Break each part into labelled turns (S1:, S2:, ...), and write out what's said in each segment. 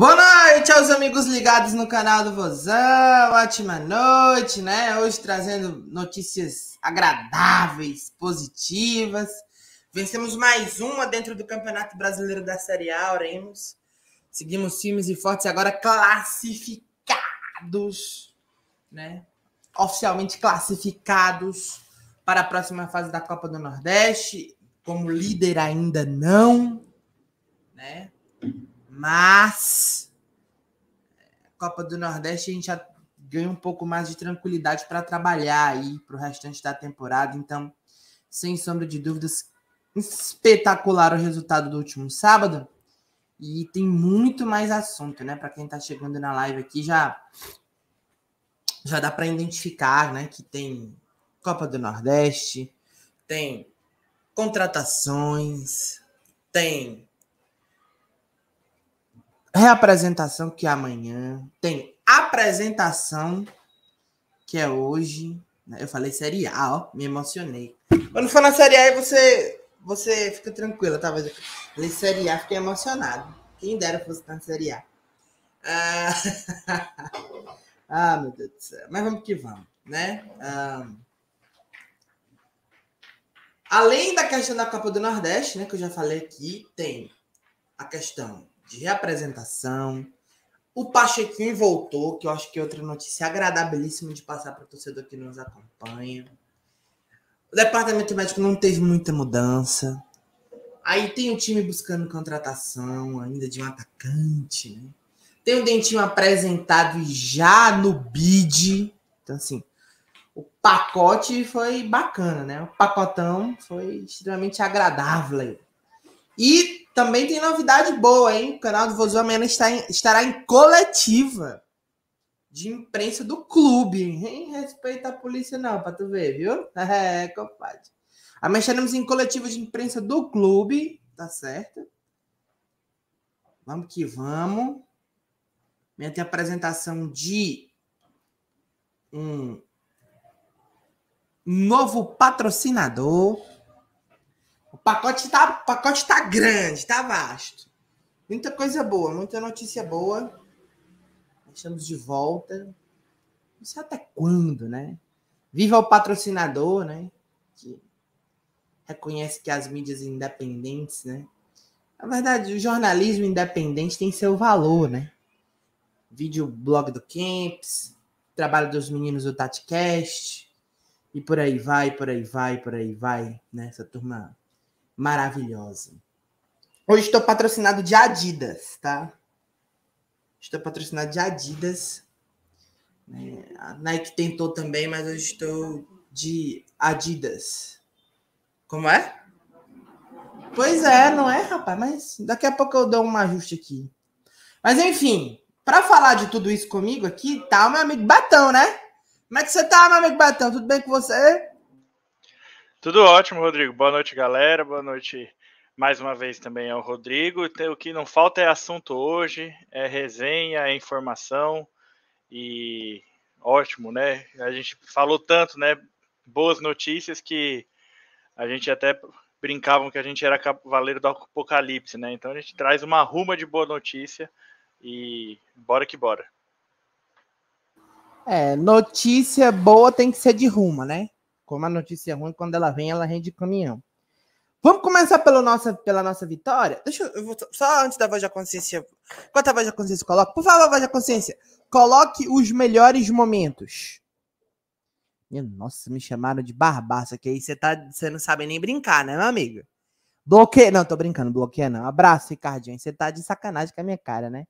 S1: Boa noite aos amigos ligados no canal do Vozão, ótima noite, né? Hoje trazendo notícias agradáveis, positivas. Vencemos mais uma dentro do Campeonato Brasileiro da Série A, oremos. Seguimos firmes e fortes agora classificados, né? Oficialmente classificados para a próxima fase da Copa do Nordeste, como líder ainda não, né? Mas é, Copa do Nordeste a gente já ganha um pouco mais de tranquilidade para trabalhar aí para o restante da temporada. Então, sem sombra de dúvidas, espetacular o resultado do último sábado. E tem muito mais assunto, né? Para quem está chegando na live aqui, já já dá para identificar, né? Que tem Copa do Nordeste, tem contratações, tem reapresentação que é amanhã, tem apresentação que é hoje. Né? Eu falei Série A, ó, me emocionei. Quando for na Série A, você, você fica tranquila, talvez. Tá? Eu falei Série A, fiquei emocionado. Quem dera fosse na Série A. Ah, ah meu Deus do céu. Mas vamos que vamos, né? Ah, além da questão da Copa do Nordeste, né, que eu já falei aqui, tem a questão de reapresentação. O Pachequinho voltou, que eu acho que é outra notícia agradabilíssima de passar para o torcedor que nos acompanha. O departamento médico não teve muita mudança. Aí tem o time buscando contratação ainda de um atacante, né? Tem o Dentinho apresentado já no bid. Então, assim, o pacote foi bacana, né? O pacotão foi extremamente agradável aí. E também tem novidade boa, hein? O canal do Vozô amanhã está em, estará em coletiva de imprensa do clube. em Respeita a polícia, não, para tu ver, viu? É, compadre. Amanhã estaremos em coletiva de imprensa do clube, tá certo? Vamos que vamos. Amanhã tem apresentação de um novo patrocinador pacote tá, pacote tá grande, tá vasto. Muita coisa boa, muita notícia boa. Estamos de volta. Não sei até quando, né? Viva o patrocinador, né? Que reconhece que as mídias independentes, né? Na verdade, o jornalismo independente tem seu valor, né? Vídeo blog do Camps, trabalho dos meninos do TatiCast, e por aí vai, por aí vai, por aí vai, né? Essa turma maravilhosa. Hoje estou patrocinado de Adidas, tá? Estou patrocinado de Adidas. Né? A Nike tentou também, mas eu estou de Adidas. Como é? Pois é, não é, rapaz? Mas daqui a pouco eu dou um ajuste aqui. Mas enfim, para falar de tudo isso comigo aqui, tá o meu amigo Batão, né? Como é que você tá, meu amigo Batão? Tudo bem com você?
S2: Tudo ótimo, Rodrigo. Boa noite, galera. Boa noite mais uma vez também ao Rodrigo. Então, o que não falta é assunto hoje, é resenha, é informação e ótimo, né? A gente falou tanto, né? Boas notícias que a gente até brincavam que a gente era cavaleiro do apocalipse, né? Então a gente traz uma ruma de boa notícia e bora que bora.
S1: É, notícia boa tem que ser de ruma, né? Como a notícia ruim, quando ela vem, ela rende caminhão. Vamos começar pela nossa, pela nossa vitória? Deixa eu, eu vou, só antes da voz da consciência. Quanto a voz da consciência coloca? Por favor, voz da consciência, coloque os melhores momentos. nossa, me chamaram de barbaça, que aí você tá, você não sabe nem brincar, né, meu amigo? Bloqueia. Não, tô brincando, bloqueia não. Abraço, Ricardinho. Você tá de sacanagem com a minha cara, né?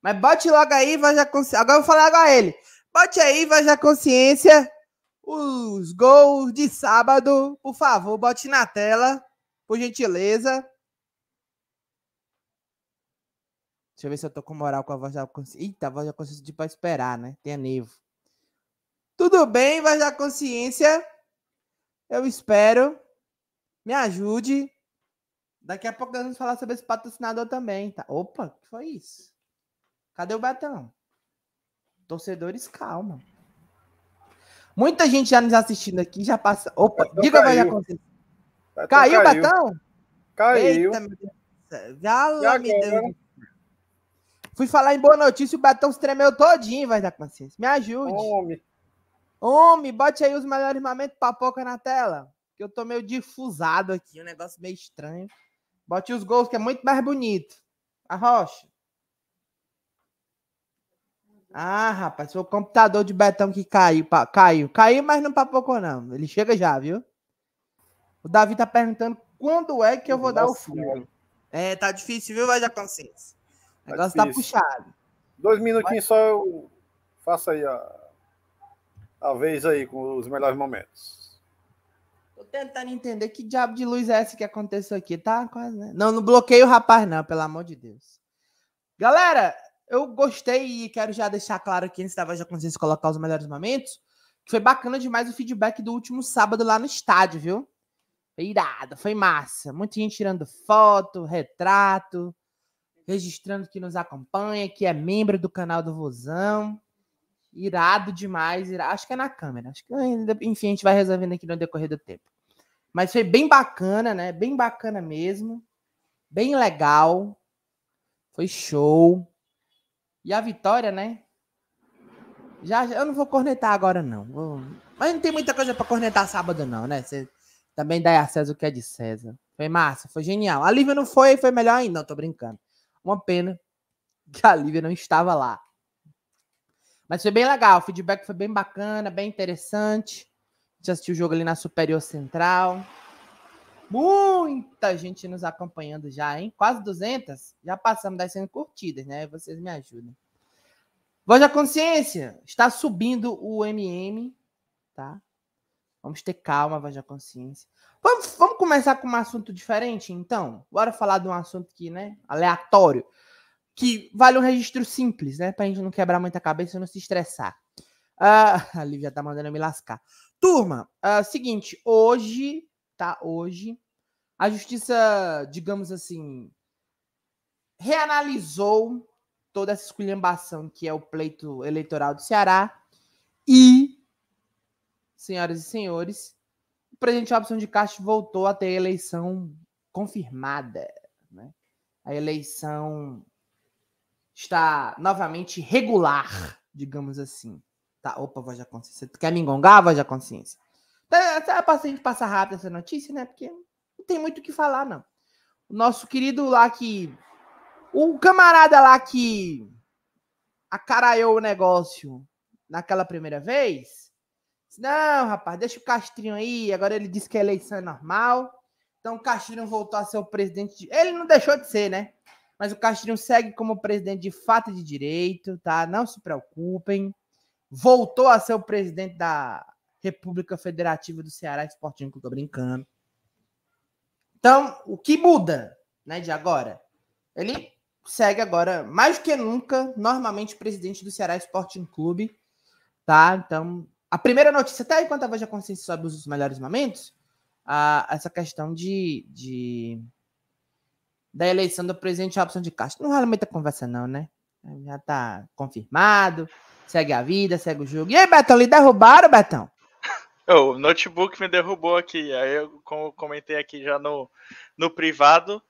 S1: Mas bote logo aí, voz da consciência. Agora eu vou falar com ele. Bote aí, voz da consciência os gols de sábado, por favor, bote na tela, por gentileza. Deixa eu ver se eu tô com moral com a voz da consciência. Eita, a voz da consciência de pra esperar, né? Tem a nevo. Tudo bem, voz da consciência? Eu espero. Me ajude. Daqui a pouco nós vamos falar sobre esse patrocinador também, tá? Opa, que foi isso? Cadê o Betão? Torcedores, calma. Muita gente já nos assistindo aqui, já passa. Opa, Batão diga vai acontecer. Tá, então caiu, o Batão? Caiu. Eita, meu meu Deus. Fui falar em boa notícia, o Batão se tremeu todinho, vai dar consciência. Me ajude. Homem. Homem, bote aí os melhores armamentos papoca na tela. Que eu tô meio difusado aqui, um negócio meio estranho. Bote os gols, que é muito mais bonito. A rocha. Ah, rapaz, foi o computador de Betão que caiu. Pa, caiu, caiu, mas não papocou, não. Ele chega já, viu? O Davi tá perguntando quando é que eu vou Nossa, dar o furo. É, tá difícil, viu, vai da consciência. O tá negócio tá, tá puxado. Dois minutinhos mas... só eu faço aí a, a vez aí com os
S2: melhores momentos.
S1: Tô tentando entender que diabo de luz é essa que aconteceu aqui, tá? Quase, né? Não, não bloqueio o rapaz, não, pelo amor de Deus. Galera, eu gostei e quero já deixar claro aqui, antes da Voz da Consciência colocar os melhores momentos, que foi bacana demais o feedback do último sábado lá no estádio, viu? Foi irado, foi massa. Muita gente tirando foto, retrato, registrando que nos acompanha, que é membro do canal do Vozão. Irado demais, irado. acho que é na câmera. Acho que ainda, enfim, a gente vai resolvendo aqui no decorrer do tempo. Mas foi bem bacana, né? Bem bacana mesmo. Bem legal. Foi show. E a vitória, né? Já, eu não vou cornetar agora, não. Vou... Mas não tem muita coisa para cornetar sábado, não, né? Você também dá a César o que é de César. Foi massa, foi genial. A Lívia não foi, foi melhor ainda. Não, tô brincando. Uma pena que a Lívia não estava lá. Mas foi bem legal, o feedback foi bem bacana, bem interessante. A gente assistiu o jogo ali na Superior Central. Muita gente nos acompanhando já, hein? Quase 200. Já passamos das 100 curtidas, né? Vocês me ajudem. Voz da Consciência, está subindo o MM, tá? Vamos ter calma, Voz da Consciência. Vamos, vamos começar com um assunto diferente, então? Bora falar de um assunto que, né? Aleatório. Que vale um registro simples, né? Pra gente não quebrar muita cabeça e não se estressar. Uh, a Lívia tá mandando eu me lascar. Turma, uh, seguinte, hoje está hoje. A justiça, digamos assim, reanalisou toda essa esculhambação que é o pleito eleitoral do Ceará e, senhoras e senhores, o presidente Robson de Castro voltou a ter a eleição confirmada. Né? A eleição está novamente regular, digamos assim. Tá, opa, voz da consciência. quer me engongar, voz da consciência? Tá, tá a passar rápido essa notícia, né? Porque não tem muito o que falar, não. O nosso querido lá que. O camarada lá que acaraiou o negócio naquela primeira vez. Não, rapaz, deixa o Castrinho aí. Agora ele diz que a é eleição é normal. Então o Castrinho voltou a ser o presidente. De... Ele não deixou de ser, né? Mas o Castrinho segue como presidente de fato de direito, tá? Não se preocupem. Voltou a ser o presidente da República Federativa do Ceará Esportivo Clube. Tô brincando. Então, o que muda né, de agora? Ele segue agora, mais que nunca, normalmente presidente do Ceará Sporting Clube. Tá? Então, a primeira notícia, até enquanto a já da Consciência sobre os melhores momentos, a, essa questão de, de da eleição do presidente Robson de Castro. Não rola muita conversa, não, né? Já tá confirmado, segue a vida, segue o jogo. E aí, Betão, lhe derrubaram, Betão?
S2: O notebook me derrubou aqui. Aí eu, comentei aqui já no, no privado.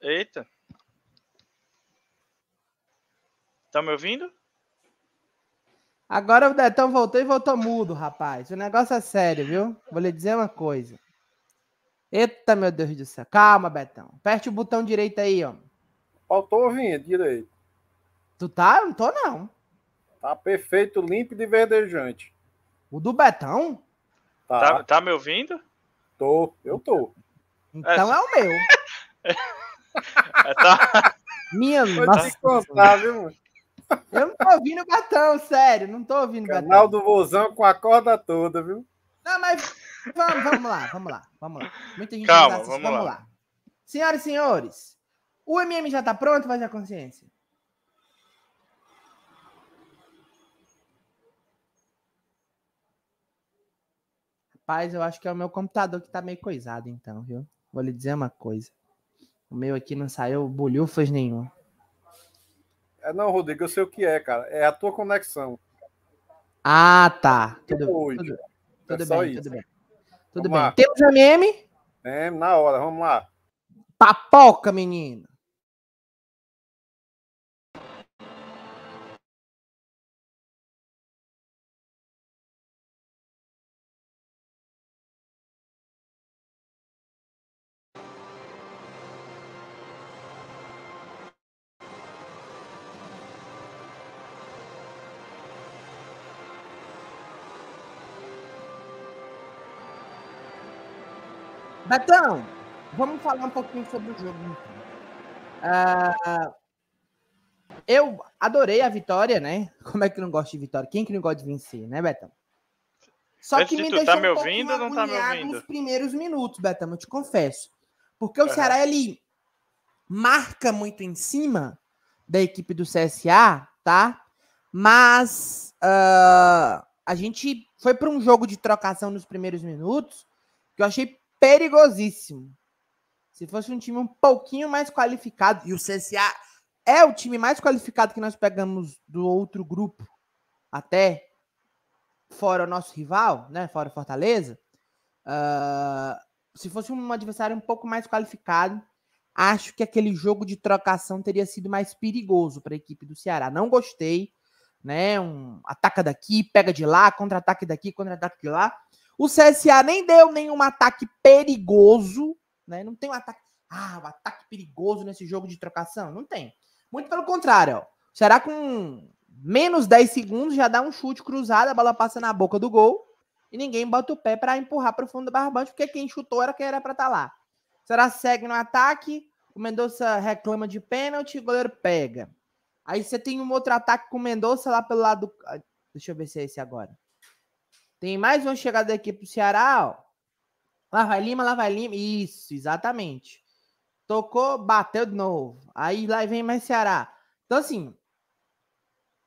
S2: Eita. Tá me ouvindo?
S1: Agora o Betão voltou e voltou mudo, rapaz. O negócio é sério, viu? Vou lhe dizer uma coisa. Eita, meu Deus do céu. Calma, Betão. Aperte o botão direito aí, ó. Faltou ouvindo, direito. Tu tá? Eu não tô, não. Tá perfeito, limpo e verdejante. O do Betão?
S2: Tá. tá, tá me ouvindo?
S1: Tô, eu tô. Então é, é o meu. é, tá... Minha Vou nossa. te contar, viu? Eu não tô ouvindo o Betão, sério. Não tô ouvindo o Betão. Canal do Vozão com a corda toda, viu? Não, mas vamos, vamos lá, vamos lá, vamos lá. Muita gente Calma, assiste, tá vamos, vamos lá. lá. Senhoras e senhores, o MM já tá pronto, vai a consciência? Rapaz, eu acho que é o meu computador que tá meio coisado, então, viu? Vou lhe dizer uma coisa. O meu aqui não saiu bolhufas nenhum. É, não, Rodrigo, eu sei o que é, cara. É a tua conexão. Ah, tá. Tudo, tudo, tudo é bem, isso. tudo bem. Tudo vamos bem. Lá. Temos MM? É, na hora, vamos lá. Papoca, menino. Betão, vamos falar um pouquinho sobre o jogo. Uh, eu adorei a vitória, né? Como é que não gosta de vitória? Quem que não gosta de vencer, né, Betão?
S2: Só Antes que me tu, deixou tá me ouvindo, um não tá me ouvindo? nos
S1: primeiros minutos, Betão, eu te confesso. Porque o Ceará, ele marca muito em cima da equipe do CSA, tá? Mas uh, a gente foi para um jogo de trocação nos primeiros minutos que eu achei perigosíssimo. Se fosse um time um pouquinho mais qualificado, e o CSA é o time mais qualificado que nós pegamos do outro grupo, até fora o nosso rival, né? Fora Fortaleza. Uh, se fosse um adversário um pouco mais qualificado, acho que aquele jogo de trocação teria sido mais perigoso para a equipe do Ceará. Não gostei, né? Um ataca daqui, pega de lá, contra-ataque daqui, contra-ataque de lá. O CSA nem deu nenhum ataque perigoso, né? Não tem um ataque. Ah, um ataque perigoso nesse jogo de trocação. Não tem. Muito pelo contrário, ó. Será com menos 10 segundos já dá um chute cruzado, a bola passa na boca do gol e ninguém bota o pé para empurrar para o fundo da barbante, porque quem chutou era quem era para estar tá lá. Será segue no ataque, o Mendonça reclama de pênalti, o goleiro pega. Aí você tem um outro ataque com o Mendonça lá pelo lado. Ah, deixa eu ver se é esse agora. Tem mais uma chegada aqui pro Ceará, ó. Lá vai Lima, lá vai Lima. Isso, exatamente. Tocou, bateu de novo. Aí lá vem mais Ceará. Então, assim,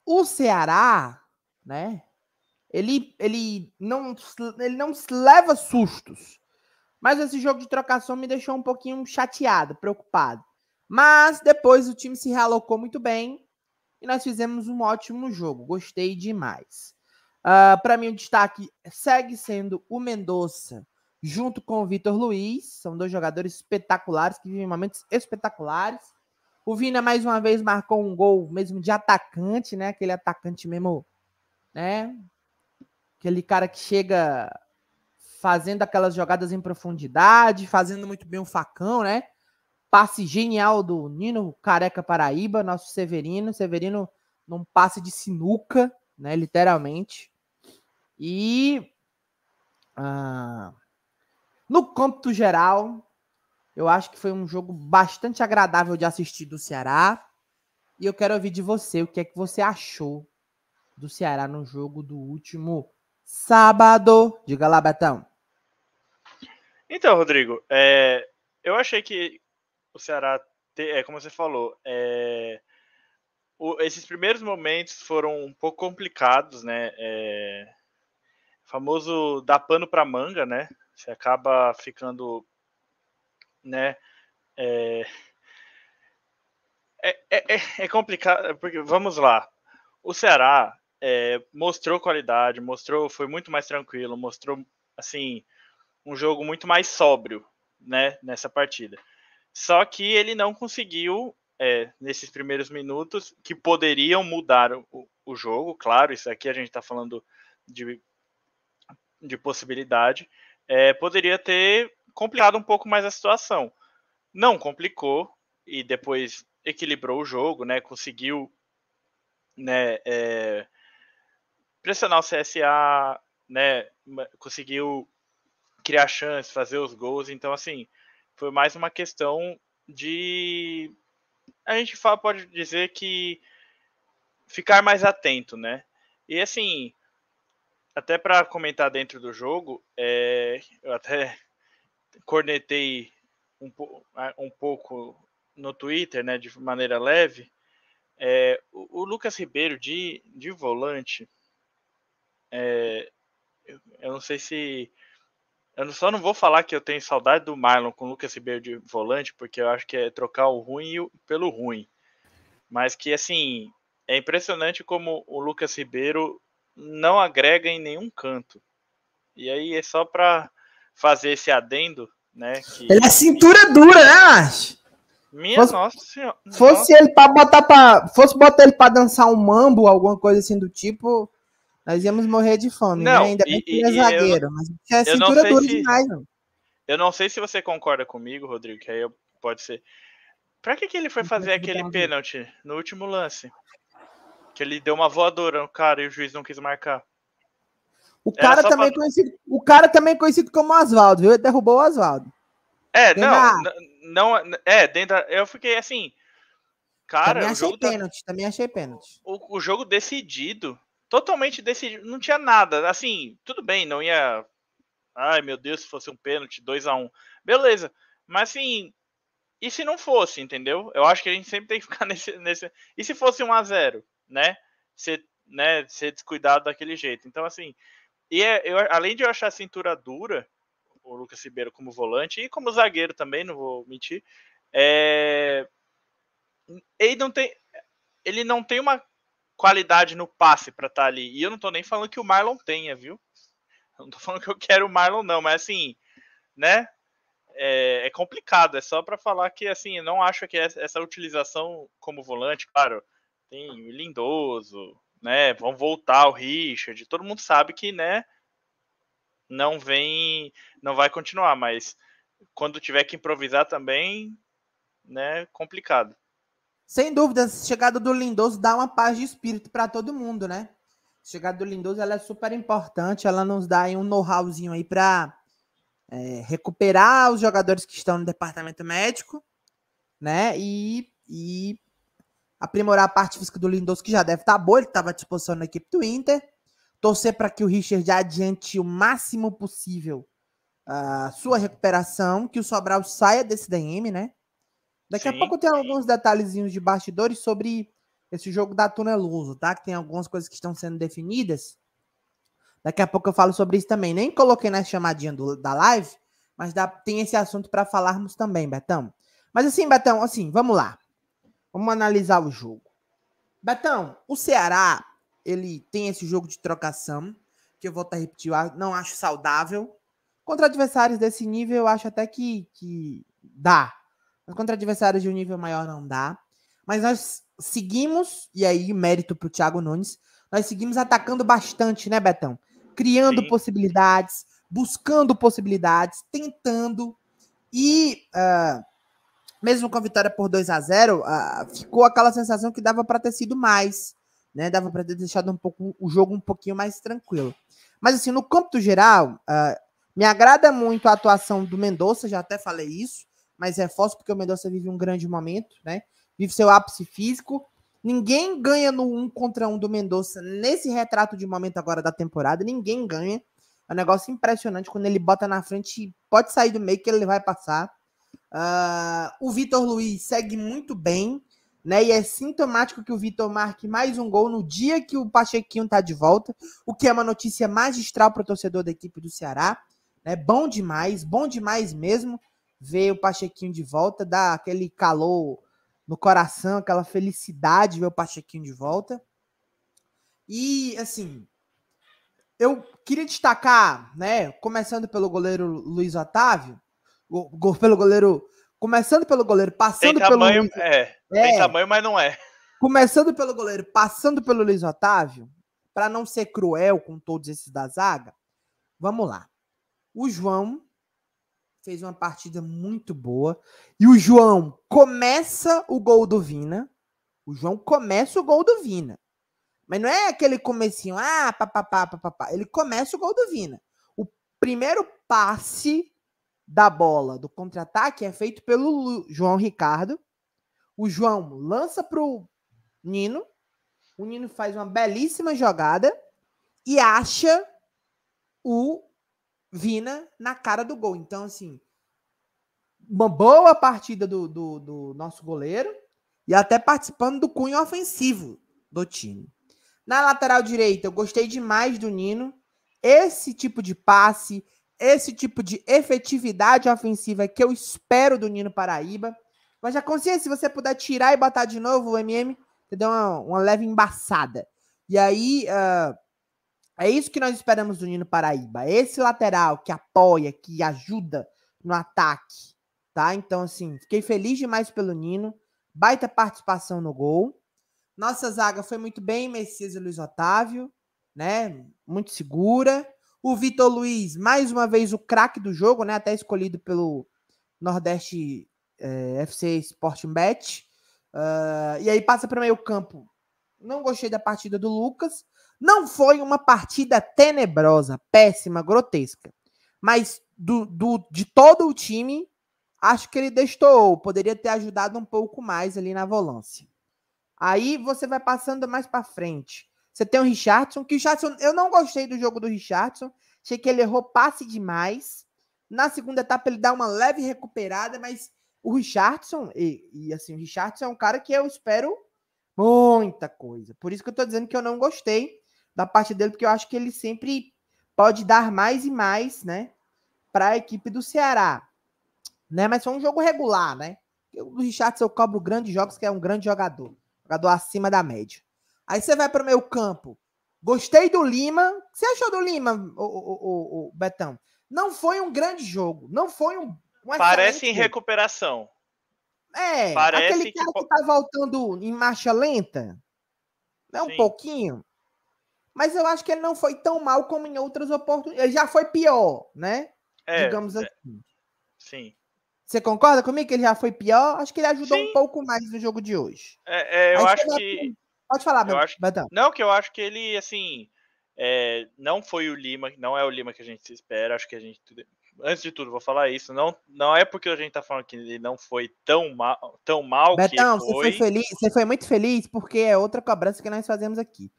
S1: o Ceará, né? Ele, ele, não, ele não leva sustos. Mas esse jogo de trocação me deixou um pouquinho chateado, preocupado. Mas depois o time se realocou muito bem e nós fizemos um ótimo jogo. Gostei demais. Uh, ah, Para mim, o destaque segue sendo o Mendonça, junto com o Vitor Luiz. São dois jogadores espetaculares, que vivem momentos espetaculares. O Vina, mais uma vez, marcou um gol mesmo de atacante, né? Aquele atacante mesmo, né? Aquele cara que chega fazendo aquelas jogadas em profundidade, fazendo muito bem o facão, né? Passe genial do Nino Careca Paraíba, nosso Severino. Severino num passe de sinuca, né? Literalmente. E ah, no cômputo geral, eu acho que foi um jogo bastante agradável de assistir do Ceará. E eu quero ouvir de você o que é que você achou do Ceará no jogo do último sábado. Diga lá, Betão.
S2: Então, Rodrigo, é, eu achei que o Ceará, te, é, como você falou, é, o, esses primeiros momentos foram um pouco complicados, né? É, famoso dar pano para manga, né? Você acaba ficando, né? É, é, é, é, é complicado, porque vamos lá. O Ceará é, mostrou qualidade, mostrou, foi muito mais tranquilo, mostrou assim um jogo muito mais sóbrio, né? Nessa partida. Só que ele não conseguiu é, nesses primeiros minutos que poderiam mudar o, o, jogo, claro. Isso aqui a gente está falando de de possibilidade, é, poderia ter complicado um pouco mais a situação. Não complicou e depois equilibrou o jogo, né? Conseguiu né, é, pressionar o CSA, né? Conseguiu criar chances, fazer os gols. Então, assim, foi mais uma questão de a gente fala, pode dizer que ficar mais atento, né? E assim, até para comentar dentro do jogo, é, eu até cornetei um, um, pouco no Twitter, né, de maneira leve, é, o, o, Lucas Ribeiro de, de volante, é, eu, eu, não sei se. Eu só não vou falar que eu tenho saudade do Marlon com o Lucas Ribeiro de volante, porque eu acho que é trocar o ruim pelo ruim. Mas que, assim, é impressionante como o Lucas Ribeiro não agrega em nenhum canto. E aí é só para fazer esse adendo, né?
S1: Que... Ele é cintura dura, né, Minha fosse, nossa senhora. Fosse nossa. ele para botar para, fosse botar ele para dançar um mambo, alguma coisa assim do tipo, nós íamos morrer de fome, né? não, né? Ainda bem que ele é zagueiro, eu, mas é cintura dura se, demais, não.
S2: Eu não sei se você concorda comigo, Rodrigo, que aí pode ser. Pra que, que ele foi fazer aquele pênalti no último lance? que ele deu uma voadora no cara e o juiz não quis marcar. O cara, também pra...
S1: conhecido, o cara também conhecido como Oswaldo, viu? Ele derrubou o Oswaldo.
S2: É, dentro não, da... não. É, dentro da... Eu fiquei assim. Cara, também achei
S1: tá pênalti, da... também achei pênalti.
S2: O, o jogo decidido, totalmente decidido, não tinha nada. Assim, tudo bem, não ia. Ai, meu Deus, se fosse um pênalti, 2 a 1 um. Beleza. Mas assim, e se não fosse, entendeu? Eu acho que a gente sempre tem que ficar nesse. nesse... E se fosse 1 um a 0 né, ser, né, ser descuidado daquele jeito. Então, assim, e é, eu, além de eu achar a cintura dura, o Lucas Ribeiro como volante e como zagueiro também, não vou mentir, é, ele não tem, ele não tem uma qualidade no passe para estar tá ali. E eu não tô nem falando que o Marlon tenha, viu? Eu não tô falando que eu quero o Marlon, não, mas assim, né? É, é complicado, é só para falar que assim, não acho que essa utilização como volante, claro, tem o Lindoso, né? Vão voltar o Richard. Todo mundo sabe que, né? Não vem, não vai continuar, mas quando tiver que improvisar também, né? Complicado.
S1: Sem dúvida, a chegada do Lindoso dá uma paz de espírito para todo mundo, né? A chegada do Lindoso ela é super importante, ela nos dá um know-howzinho aí para é, recuperar os jogadores que estão no departamento médico, né? E, e aprimorar a parte física do Lindoso, que já deve estar tá boa, ele estava à disposição na equipe do Inter. Torcer para que o Richard adiante o máximo possível a sua recuperação, que o Sobral saia desse DM, né? Daqui sim, a pouco tem alguns detalhezinhos de bastidores sobre esse jogo da Tuneloso, tá? Que tem algumas coisas que estão sendo definidas. Daqui a pouco eu falo sobre isso também. Nem coloquei na chamadinha do, da live, mas dá, tem esse assunto para falarmos também, Betão. Mas assim, Betão, assim, vamos lá. Vamos analisar o jogo. Betão, o Ceará, ele tem esse jogo de trocação, que eu volto a repetir, eu não acho saudável. Contra adversários desse nível, eu acho até que, que dá. Mas contra adversários de um nível maior, não dá. Mas nós seguimos, e aí mérito para o Thiago Nunes, nós seguimos atacando bastante, né, Betão? Criando Sim. possibilidades, buscando possibilidades, tentando. E uh, mesmo com a vitória por 2 a 0 ficou aquela sensação que dava para ter sido mais, né? Dava para ter deixado um pouco o jogo um pouquinho mais tranquilo. Mas assim, no campo geral, ah, me agrada muito a atuação do Mendonça, já até falei isso, mas reforço porque o Mendonça vive um grande momento, né? Vive seu ápice físico. Ninguém ganha no um contra um do Mendonça nesse retrato de momento agora da temporada. Ninguém ganha. É um negócio impressionante quando ele bota na frente, pode sair do meio que ele vai passar. Uh, o Vitor Luiz segue muito bem, né? E é sintomático que o Vitor marque mais um gol no dia que o Pachequinho tá de volta, o que é uma notícia magistral para o torcedor da equipe do Ceará. É Bom demais, bom demais mesmo ver o Pachequinho de volta, dá aquele calor no coração, aquela felicidade ver o Pachequinho de volta. E assim, eu queria destacar, né, começando pelo goleiro Luiz Otávio, pelo goleiro. Começando pelo goleiro, passando tem tamanho, pelo.
S2: É, é, tem é. tamanho, mas não é.
S1: Começando pelo goleiro, passando pelo Luiz Otávio, para não ser cruel com todos esses da zaga, vamos lá. O João fez uma partida muito boa. E o João começa o gol do Vina. O João começa o gol do Vina. Mas não é aquele comecinho, ah, papapá, papapá. Ele começa o gol do Vina. O primeiro passe da bola, do contra-ataque, é feito pelo João Ricardo. O João lança para o Nino. O Nino faz uma belíssima jogada e acha o Vina na cara do gol. Então, assim, uma boa partida do, do, do nosso goleiro e até participando do cunho ofensivo do time. Na lateral direita, eu gostei demais do Nino. Esse tipo de passe, esse tipo de efetividade ofensiva que eu espero do Nino Paraíba. Mas já consciência, se você puder tirar e botar de novo o MM, você deu uma, uma leve embaçada. E aí, uh, é isso que nós esperamos do Nino Paraíba. Esse lateral que apoia, que ajuda no ataque, tá? Então, assim, fiquei feliz demais pelo Nino. Baita participação no gol. Nossa zaga foi muito bem, Messias e Luiz Otávio, né? Muito segura. O Vitor Luiz, mais uma vez o craque do jogo, né? Até escolhido pelo Nordeste é, eh, FC Sporting Bet. Uh, e aí passa para meio campo. Não gostei da partida do Lucas. Não foi uma partida tenebrosa, péssima, grotesca. Mas do, do, de todo o time, acho que ele destoou. Poderia ter ajudado um pouco mais ali na volância. Aí você vai passando mais para frente. Você tem o Richardson, que o Richardson, eu não gostei do jogo do Richardson. Achei que ele errou passe demais. Na segunda etapa ele dá uma leve recuperada, mas o Richardson, e, e assim, o Richardson é um cara que eu espero muita coisa. Por isso que eu tô dizendo que eu não gostei da parte dele, porque eu acho que ele sempre pode dar mais e mais, né, para a equipe do Ceará. Né? Mas foi um jogo regular, né? O Richardson eu cobro grandes jogos, que é um grande jogador, jogador acima da média. Aí você vai para o meu campo. Gostei do Lima. O que você achou do Lima, o, o, o, o Betão? Não foi um grande jogo. Não foi um. um Parece em
S2: recuperação.
S1: É, Parece aquele cara que... que tá voltando em marcha lenta. Né, um pouquinho. Mas eu acho que ele não foi tão mal como em outras oportunidades. Ele já foi pior, né? É, Digamos é. assim.
S2: É. Sim.
S1: Você concorda comigo que ele já foi pior? Acho que ele ajudou Sim. um pouco mais no jogo de hoje.
S2: É, é eu acho que. Pode falar, meu, acho, Betão. Não, que eu acho que ele, assim, é, não foi o Lima, não é o Lima que a gente se espera. Acho que a gente, antes de tudo, vou falar isso. Não, não é porque a gente tá falando que ele não foi tão mal, tão mal Betão, que foi. você foi feliz,
S1: você foi muito feliz porque é outra cobrança que nós fazemos aqui.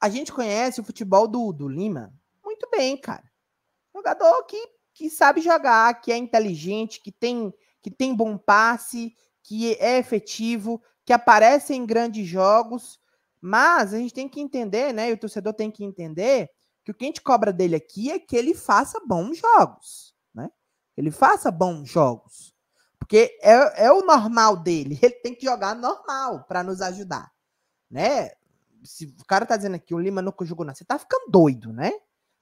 S1: A gente conhece o futebol do, do Lima muito bem, cara. Jogador que, que sabe jogar, que é inteligente, que tem, que tem bom passe, que é efetivo, que aparece em grandes jogos mas a gente tem que entender, né? E o torcedor tem que entender que o que a gente cobra dele aqui é que ele faça bons jogos, né? Ele faça bons jogos. Porque é, é o normal dele. Ele tem que jogar normal para nos ajudar, né? Se o cara tá dizendo aqui, o Lima não jogou nada, você tá ficando doido, né?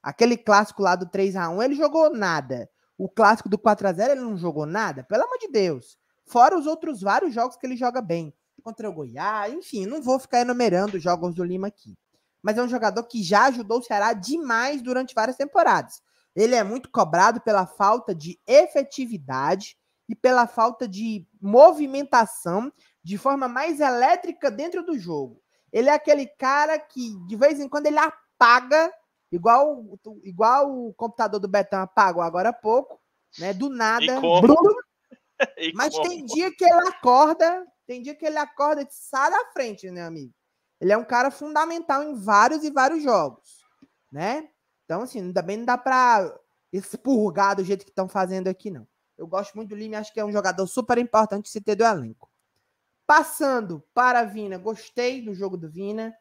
S1: Aquele clássico lá do 3 a 1 ele jogou nada. O clássico do 4 a 0 ele não jogou nada, pelo amor de Deus. Fora os outros vários jogos que ele joga bem contra o Goiás, enfim, não vou ficar enumerando os jogos do Lima aqui. Mas é um jogador que já ajudou o Ceará demais durante várias temporadas. Ele é muito cobrado pela falta de efetividade e pela falta de movimentação de forma mais elétrica dentro do jogo. Ele é aquele cara que de vez em quando ele apaga, igual, igual o computador do Betão apagou agora há pouco, né? Do nada, Bruno. mas como? tem dia que ele acorda tem dia que ele acorda e sai da frente, né, amigo? Ele é um cara fundamental em vários e vários jogos, né? Então, assim, também não dá pra expurgar do jeito que estão fazendo aqui, não. Eu gosto muito do Lima, acho que é um jogador super importante se ter do elenco. Passando para a Vina, gostei do jogo do Vina.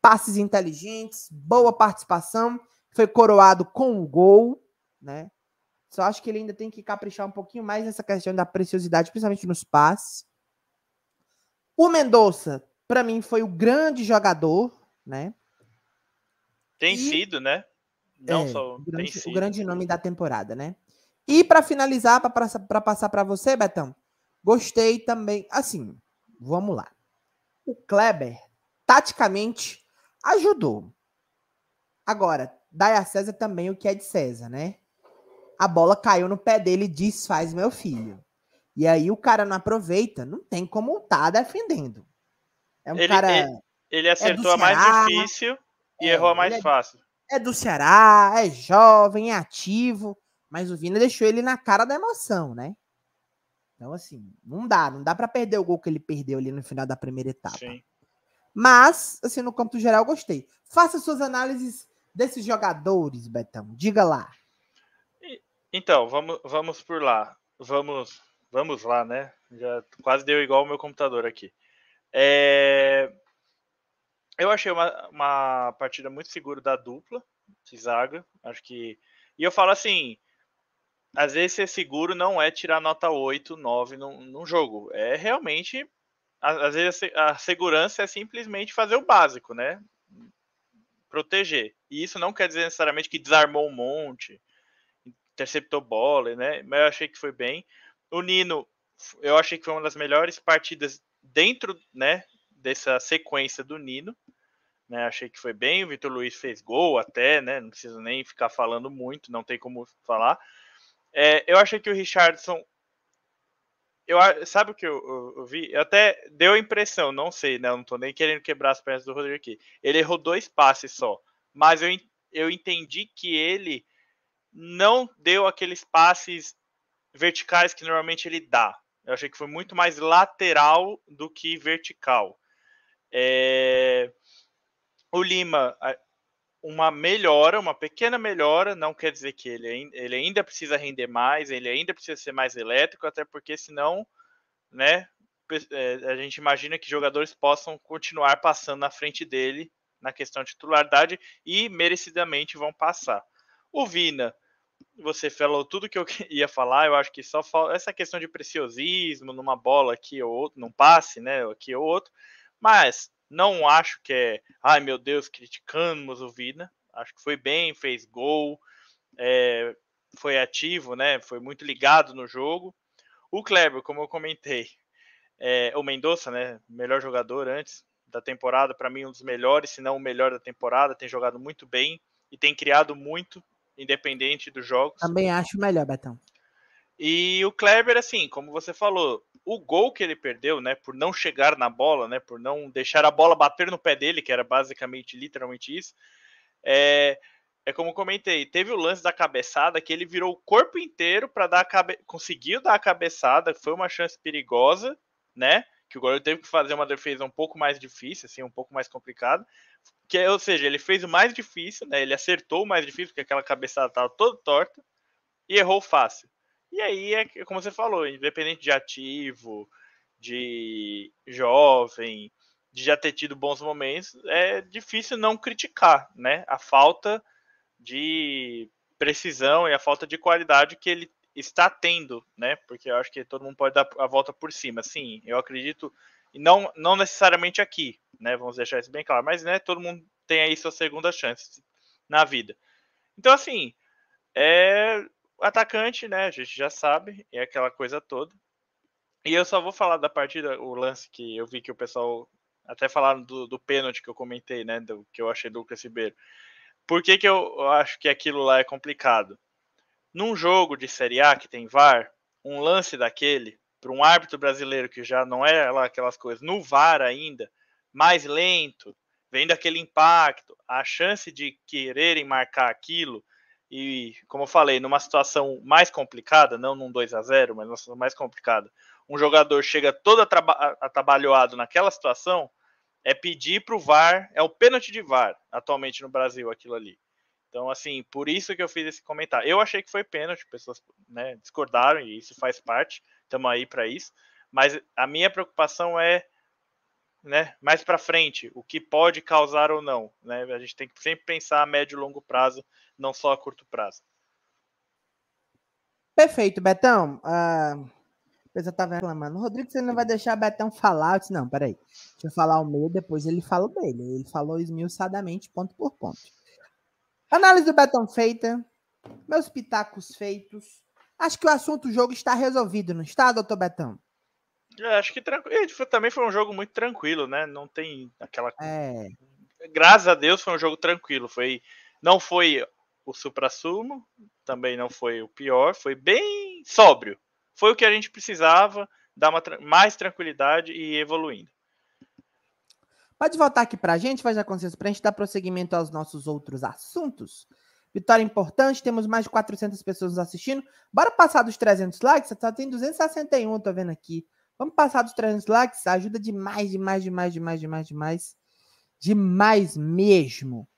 S1: Passes inteligentes, boa participação. Foi coroado com o um gol, né? Só acho que ele ainda tem que caprichar um pouquinho mais nessa questão da preciosidade, principalmente nos passes. O Mendonça, para mim, foi o grande jogador, né?
S2: Tem e... sido, né? Não é, só o grande, o
S1: grande nome da temporada, né? E para finalizar, para passar para você, Betão, gostei também. Assim, vamos lá. O Kleber, taticamente, ajudou. Agora, dai a César também o que é de César, né? A bola caiu no pé dele e diz: faz meu filho. E aí o cara não aproveita, não tem como estar tá defendendo. É um ele, cara. É, ele, ele é acertou é a mais difícil e é, errou a mais é fácil. É do Ceará, é jovem, é ativo, mas o Vina deixou ele na cara da emoção, né? Então, assim, não dá, não dá para perder o gol que ele perdeu ali no final da primeira etapa. Sim. Mas, assim, no campo geral, gostei. Faça suas análises desses jogadores, Betão. Diga lá.
S2: Então, vamos, vamos por lá. Vamos Vamos lá, né? Já quase deu igual o meu computador aqui. É... Eu achei uma, uma partida muito segura da dupla de zaga. Acho que. E eu falo assim: às vezes ser seguro não é tirar nota 8, 9 num, num jogo. É realmente. Às vezes a segurança é simplesmente fazer o básico, né? Proteger. E isso não quer dizer necessariamente que desarmou um monte, interceptou bola, né? Mas eu achei que foi bem. O Nino, eu achei que foi uma das melhores partidas dentro né, dessa sequência do Nino. Né, achei que foi bem. O Vitor Luiz fez gol até, né? Não preciso nem ficar falando muito, não tem como falar. É, eu achei que o Richardson. Eu, sabe o que eu, eu, eu vi? Eu até deu a impressão, não sei, né? Eu não tô nem querendo quebrar as pernas do Rodrigo aqui. Ele errou dois passes só, mas eu, eu entendi que ele não deu aqueles passes verticais que normalmente ele dá. Eu achei que foi muito mais lateral do que vertical. É... O Lima, uma melhora, uma pequena melhora, não quer dizer que ele, ele ainda precisa render mais, ele ainda precisa ser mais elétrico, até porque senão, né, é, a gente imagina que jogadores possam continuar passando na frente dele na questão de titularidade e merecidamente vão passar. O Vina, você falou tudo que eu ia falar. Eu acho que só essa questão de preciosismo numa bola aqui ou outro, num passe, né? Aqui ou outro. Mas não acho que é, ai meu Deus, criticamos o Vida. Acho que foi bem, fez gol, é, foi ativo, né? Foi muito ligado no jogo. O Kleber, como eu comentei, é, o Mendonça, né? Melhor jogador antes da temporada, para mim um dos melhores, se não o melhor da temporada. Tem jogado muito bem e tem criado muito independente dos jogos.
S1: Também acho melhor, Betão.
S2: E o Kleber, assim, como você falou, o gol que ele perdeu, né, por não chegar na bola, né, por não deixar a bola bater no pé dele, que era basicamente, literalmente isso, é, é como comentei, teve o lance da cabeçada que ele virou o corpo inteiro para dar a cabe... conseguiu dar a cabeçada, foi uma chance perigosa, né, que o goleiro teve que fazer uma defesa um pouco mais difícil, assim, um pouco mais complicada, que, é, ou seja, ele fez o mais difícil, né? Ele acertou o mais difícil, porque aquela cabeçada estava toda torta, e errou fácil. E aí é como você falou, independente de ativo, de jovem, de já ter tido bons momentos, é difícil não criticar, né? A falta de precisão e a falta de qualidade que ele está tendo, né? Porque eu acho que todo mundo pode dar a volta por cima. Sim, eu acredito, e não, não necessariamente aqui, né? Vamos deixar isso bem claro. Mas, né, todo mundo tem aí sua segunda chance na vida. Então, assim, é atacante, né? A gente já sabe, é aquela coisa toda. E eu só vou falar da partida, o lance que eu vi que o pessoal até falaram do, do pênalti que eu comentei, né? Do que eu achei do Lucas Ribeiro. Por que, que eu acho que aquilo lá é complicado? Num jogo de Série A que tem VAR, um lance daquele, para um árbitro brasileiro que já não é lá aquelas coisas, no VAR ainda, mais lento, vendo aquele impacto, a chance de quererem marcar aquilo e, como eu falei, numa situação mais complicada, não num 2 a 0 mas numa situação mais complicada, um jogador chega todo atabalhoado naquela situação, é pedir para o VAR, é o pênalti de VAR atualmente no Brasil, aquilo ali. Então, assim, por isso que eu fiz esse comentário. Eu achei que foi pênalti, pessoas né, discordaram e isso faz parte, estamos aí para isso. Mas a minha preocupação é né, mais para frente, o que pode causar ou não. Né? A gente tem que sempre pensar a médio e longo prazo, não só a curto prazo.
S1: Perfeito, Betão. a pessoa estava tá reclamando. Rodrigo, você não vai deixar Betão falar? Eu disse, não, peraí. Deixa eu falar o meu, depois ele fala o dele. Ele falou esmiuçadamente, ponto por ponto. Análise do Betão feita, meus pitacos feitos. Acho que o assunto jogo está resolvido, não está, doutor Betão?
S2: Eu é, acho que tranquilo. É, também foi um jogo muito tranquilo, né? Não tem aquela. É. Graças a Deus foi um jogo tranquilo. Foi... Não foi o supra-sumo, também não foi o pior, foi bem sóbrio. Foi o que a gente precisava, dar uma, mais tranquilidade e evoluindo.
S1: Pode voltar aqui para a gente, faz a consciência, para a gente dar prosseguimento aos nossos outros assuntos. Vitória importante, temos mais de 400 pessoas assistindo. Bora passar dos 300 likes, só tem 261, tô vendo aqui. Vamos passar dos 300 likes? Ajuda demais, demais, demais, demais, demais, demais. Demais mesmo.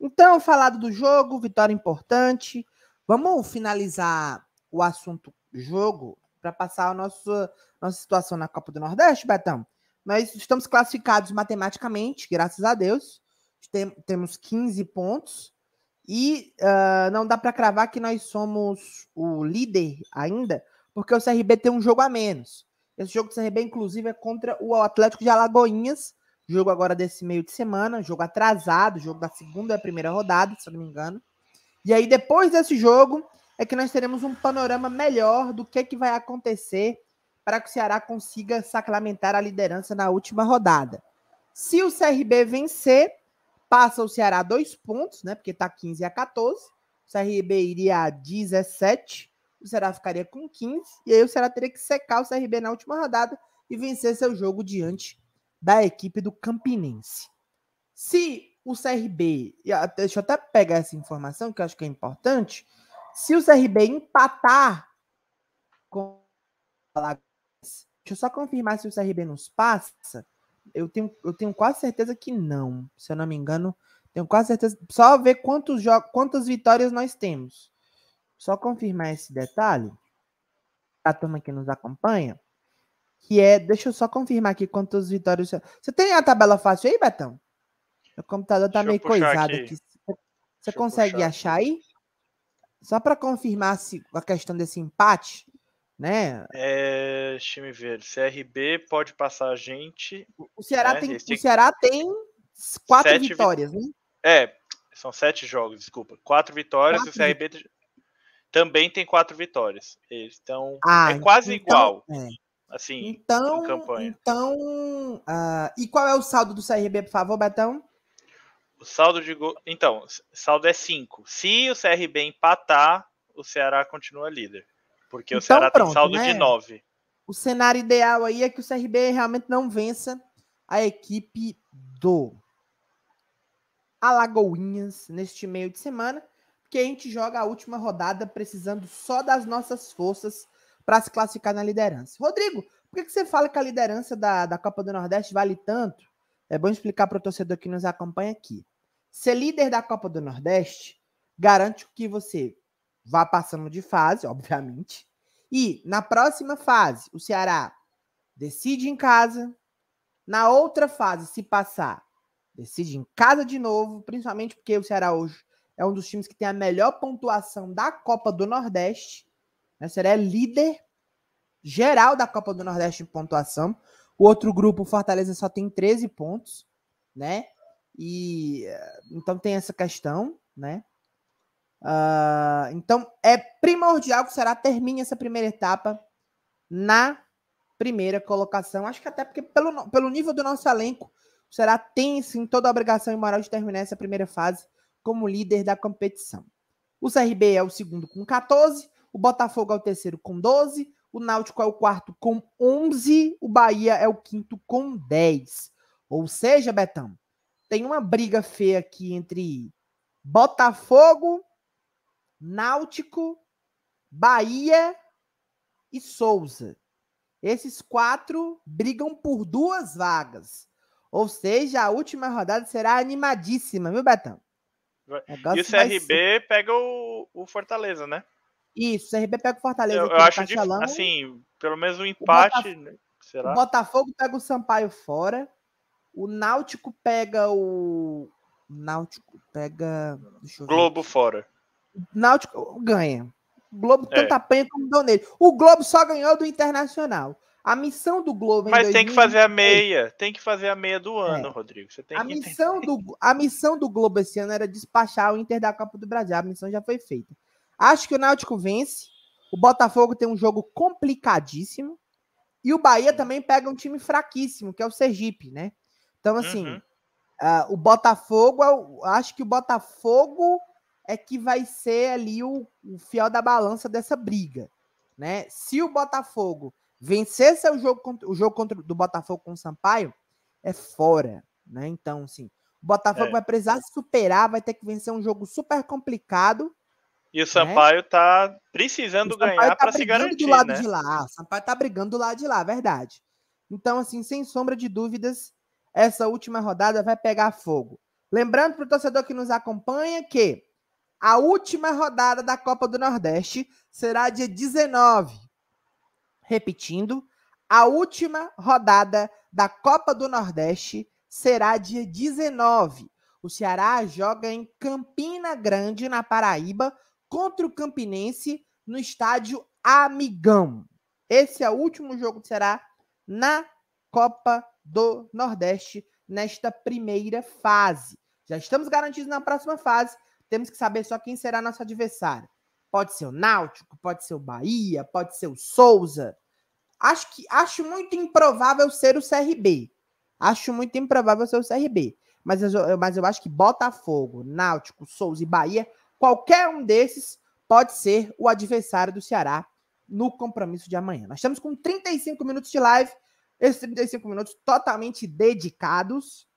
S1: Então, falado do jogo, vitória importante. Vamos finalizar o assunto jogo para passar a nossa, nossa situação na Copa do Nordeste, Betão. Nós estamos classificados matematicamente, graças a Deus. Tem, temos 15 pontos. E uh, não dá para cravar que nós somos o líder ainda, porque o CRB tem um jogo a menos. Esse jogo do CRB, inclusive, é contra o Atlético de Alagoinhas. Jogo agora desse meio de semana, jogo atrasado, jogo da segunda e primeira rodada, se eu não me engano. E aí, depois desse jogo, é que nós teremos um panorama melhor do que, que vai acontecer para que o Ceará consiga sacramentar a liderança na última rodada. Se o CRB vencer, passa o Ceará dois pontos, né? Porque está 15 a 14. O CRB iria a 17 o Ceará ficaria com 15, e aí o Ceará teria que secar o CRB na última rodada e vencer seu jogo diante da equipe do Campinense. Se o CRB, ah, deixa eu até pegar essa informação que eu acho que é importante, se o CRB empatar com Alagoas, deixa eu só confirmar se o CRB nos passa, eu tenho, eu tenho quase certeza que não, se eu não me engano, tenho quase certeza, só ver quantos jogos, quantas vitórias nós temos. Só confirmar esse detalhe, a turma que nos acompanha, que é, deixa eu só confirmar aqui quantas vitórias. Você tem a tabela fácil aí, Betão? Meu computador tá deixa meio coisado aqui. aqui. Você deixa consegue achar aí? Só para confirmar se, a questão desse empate, né?
S2: É, deixa eu ver. CRB pode passar a gente. O Ceará né? tem, o Ceará
S1: tem quatro vitórias, vi... né?
S2: É, são sete jogos, desculpa. Quatro vitórias quatro. e o CRB também tem quatro vitórias. Então, ah, é quase então, igual. É. Assim, então, campanha.
S1: Então, uh, e qual é o saldo do CRB, por favor, Betão?
S2: O saldo de gol. Então, saldo é cinco Se o CRB empatar, o Ceará continua líder. Porque então, o Ceará pronto, tem saldo né? de nove
S1: O cenário ideal aí é que o CRB realmente não vença a equipe do Alagoinhas neste meio de semana que a gente joga a última rodada precisando só das nossas forças para se classificar na liderança. Rodrigo, por que, você fala que a liderança da, da Copa do Nordeste vale tanto? É bom explicar para o torcedor que nos acompanha aqui. Ser líder da Copa do Nordeste garante que você vá passando de fase, obviamente. E na próxima fase, o Ceará decide em casa. Na outra fase, se passar, decide em casa de novo, principalmente porque o Ceará hoje é um dos times que tem a melhor pontuação da Copa do Nordeste. Né? Será é líder geral da Copa do Nordeste em pontuação. O outro grupo, o Fortaleza, só tem 13 pontos, né? E eh, então tem essa questão, né? Uh, então é primordial que o Ceará termine essa primeira etapa na primeira colocação. Acho que até porque, pelo, pelo nível do nosso elenco, o Ceará tem sim toda a obrigação e moral de terminar essa primeira fase como líder da competição. O CRB é o segundo com 14, o Botafogo é o terceiro com 12, o Náutico é o quarto com 11, o Bahia é o quinto com 10. Ou seja, Betão, tem uma briga feia aqui entre Botafogo, Náutico, Bahia e Souza. Esses quatro brigam por duas vagas. Ou seja, a última rodada será animadíssima, viu, Betão?
S2: e o CRB pega o, o, Fortaleza, né?
S1: Isso, o CRB pega o Fortaleza. Eu, eu é acho que, dif...
S2: assim, pelo menos um empate. O Botafogo, né?
S1: será? O Botafogo pega o Sampaio fora. O Náutico pega o. Náutico pega. Globo ver. fora. Náutico ganha. O Globo é. tanto apanha como deu nele. O Globo só ganhou do Internacional. A missão do Globo. Mas 2020, tem que fazer a meia.
S2: Tem que fazer a meia do ano, é. Rodrigo. Você tem a, que missão
S1: do, a missão do Globo esse ano era despachar o Inter da Copa do Brasil. A missão já foi feita. Acho que o Náutico vence. O Botafogo tem um jogo complicadíssimo. E o Bahia também pega um time fraquíssimo, que é o Sergipe, né? Então, assim, uhum. uh, o Botafogo, é acho que o Botafogo é que vai ser ali o, o fiel da balança dessa briga, né? Se o Botafogo Vencer seu jogo contra, o jogo contra, do Botafogo com o Sampaio é fora, né? Então, assim, o Botafogo é. vai precisar superar, vai ter que vencer um jogo super complicado.
S2: E o né? Sampaio né? tá precisando Sampaio ganhar tá para se garantir, do lado né? de
S1: lá. O Sampaio tá brigando do lado de lá, verdade. Então, assim, sem sombra de dúvidas, essa última rodada vai pegar fogo. Lembrando para o torcedor que nos acompanha que a última rodada da Copa do Nordeste será dia 19 repetindo, a última rodada da Copa do Nordeste será dia 19. O Ceará joga em Campina Grande, na Paraíba, contra o Campinense no estádio Amigão. Esse é o último jogo do Ceará na Copa do Nordeste nesta primeira fase. Já estamos garantidos na próxima fase, temos que saber só quem será nosso adversário. Pode ser o Náutico, pode ser o Bahia, pode ser o Souza. Acho que acho muito improvável ser o CRB. Acho muito improvável ser o CRB. Mas eu, mas eu acho que Botafogo, Náutico, Souza e Bahia, qualquer um desses pode ser o adversário do Ceará no compromisso de amanhã. Nós estamos com 35 minutos de live, esses 35 minutos totalmente dedicados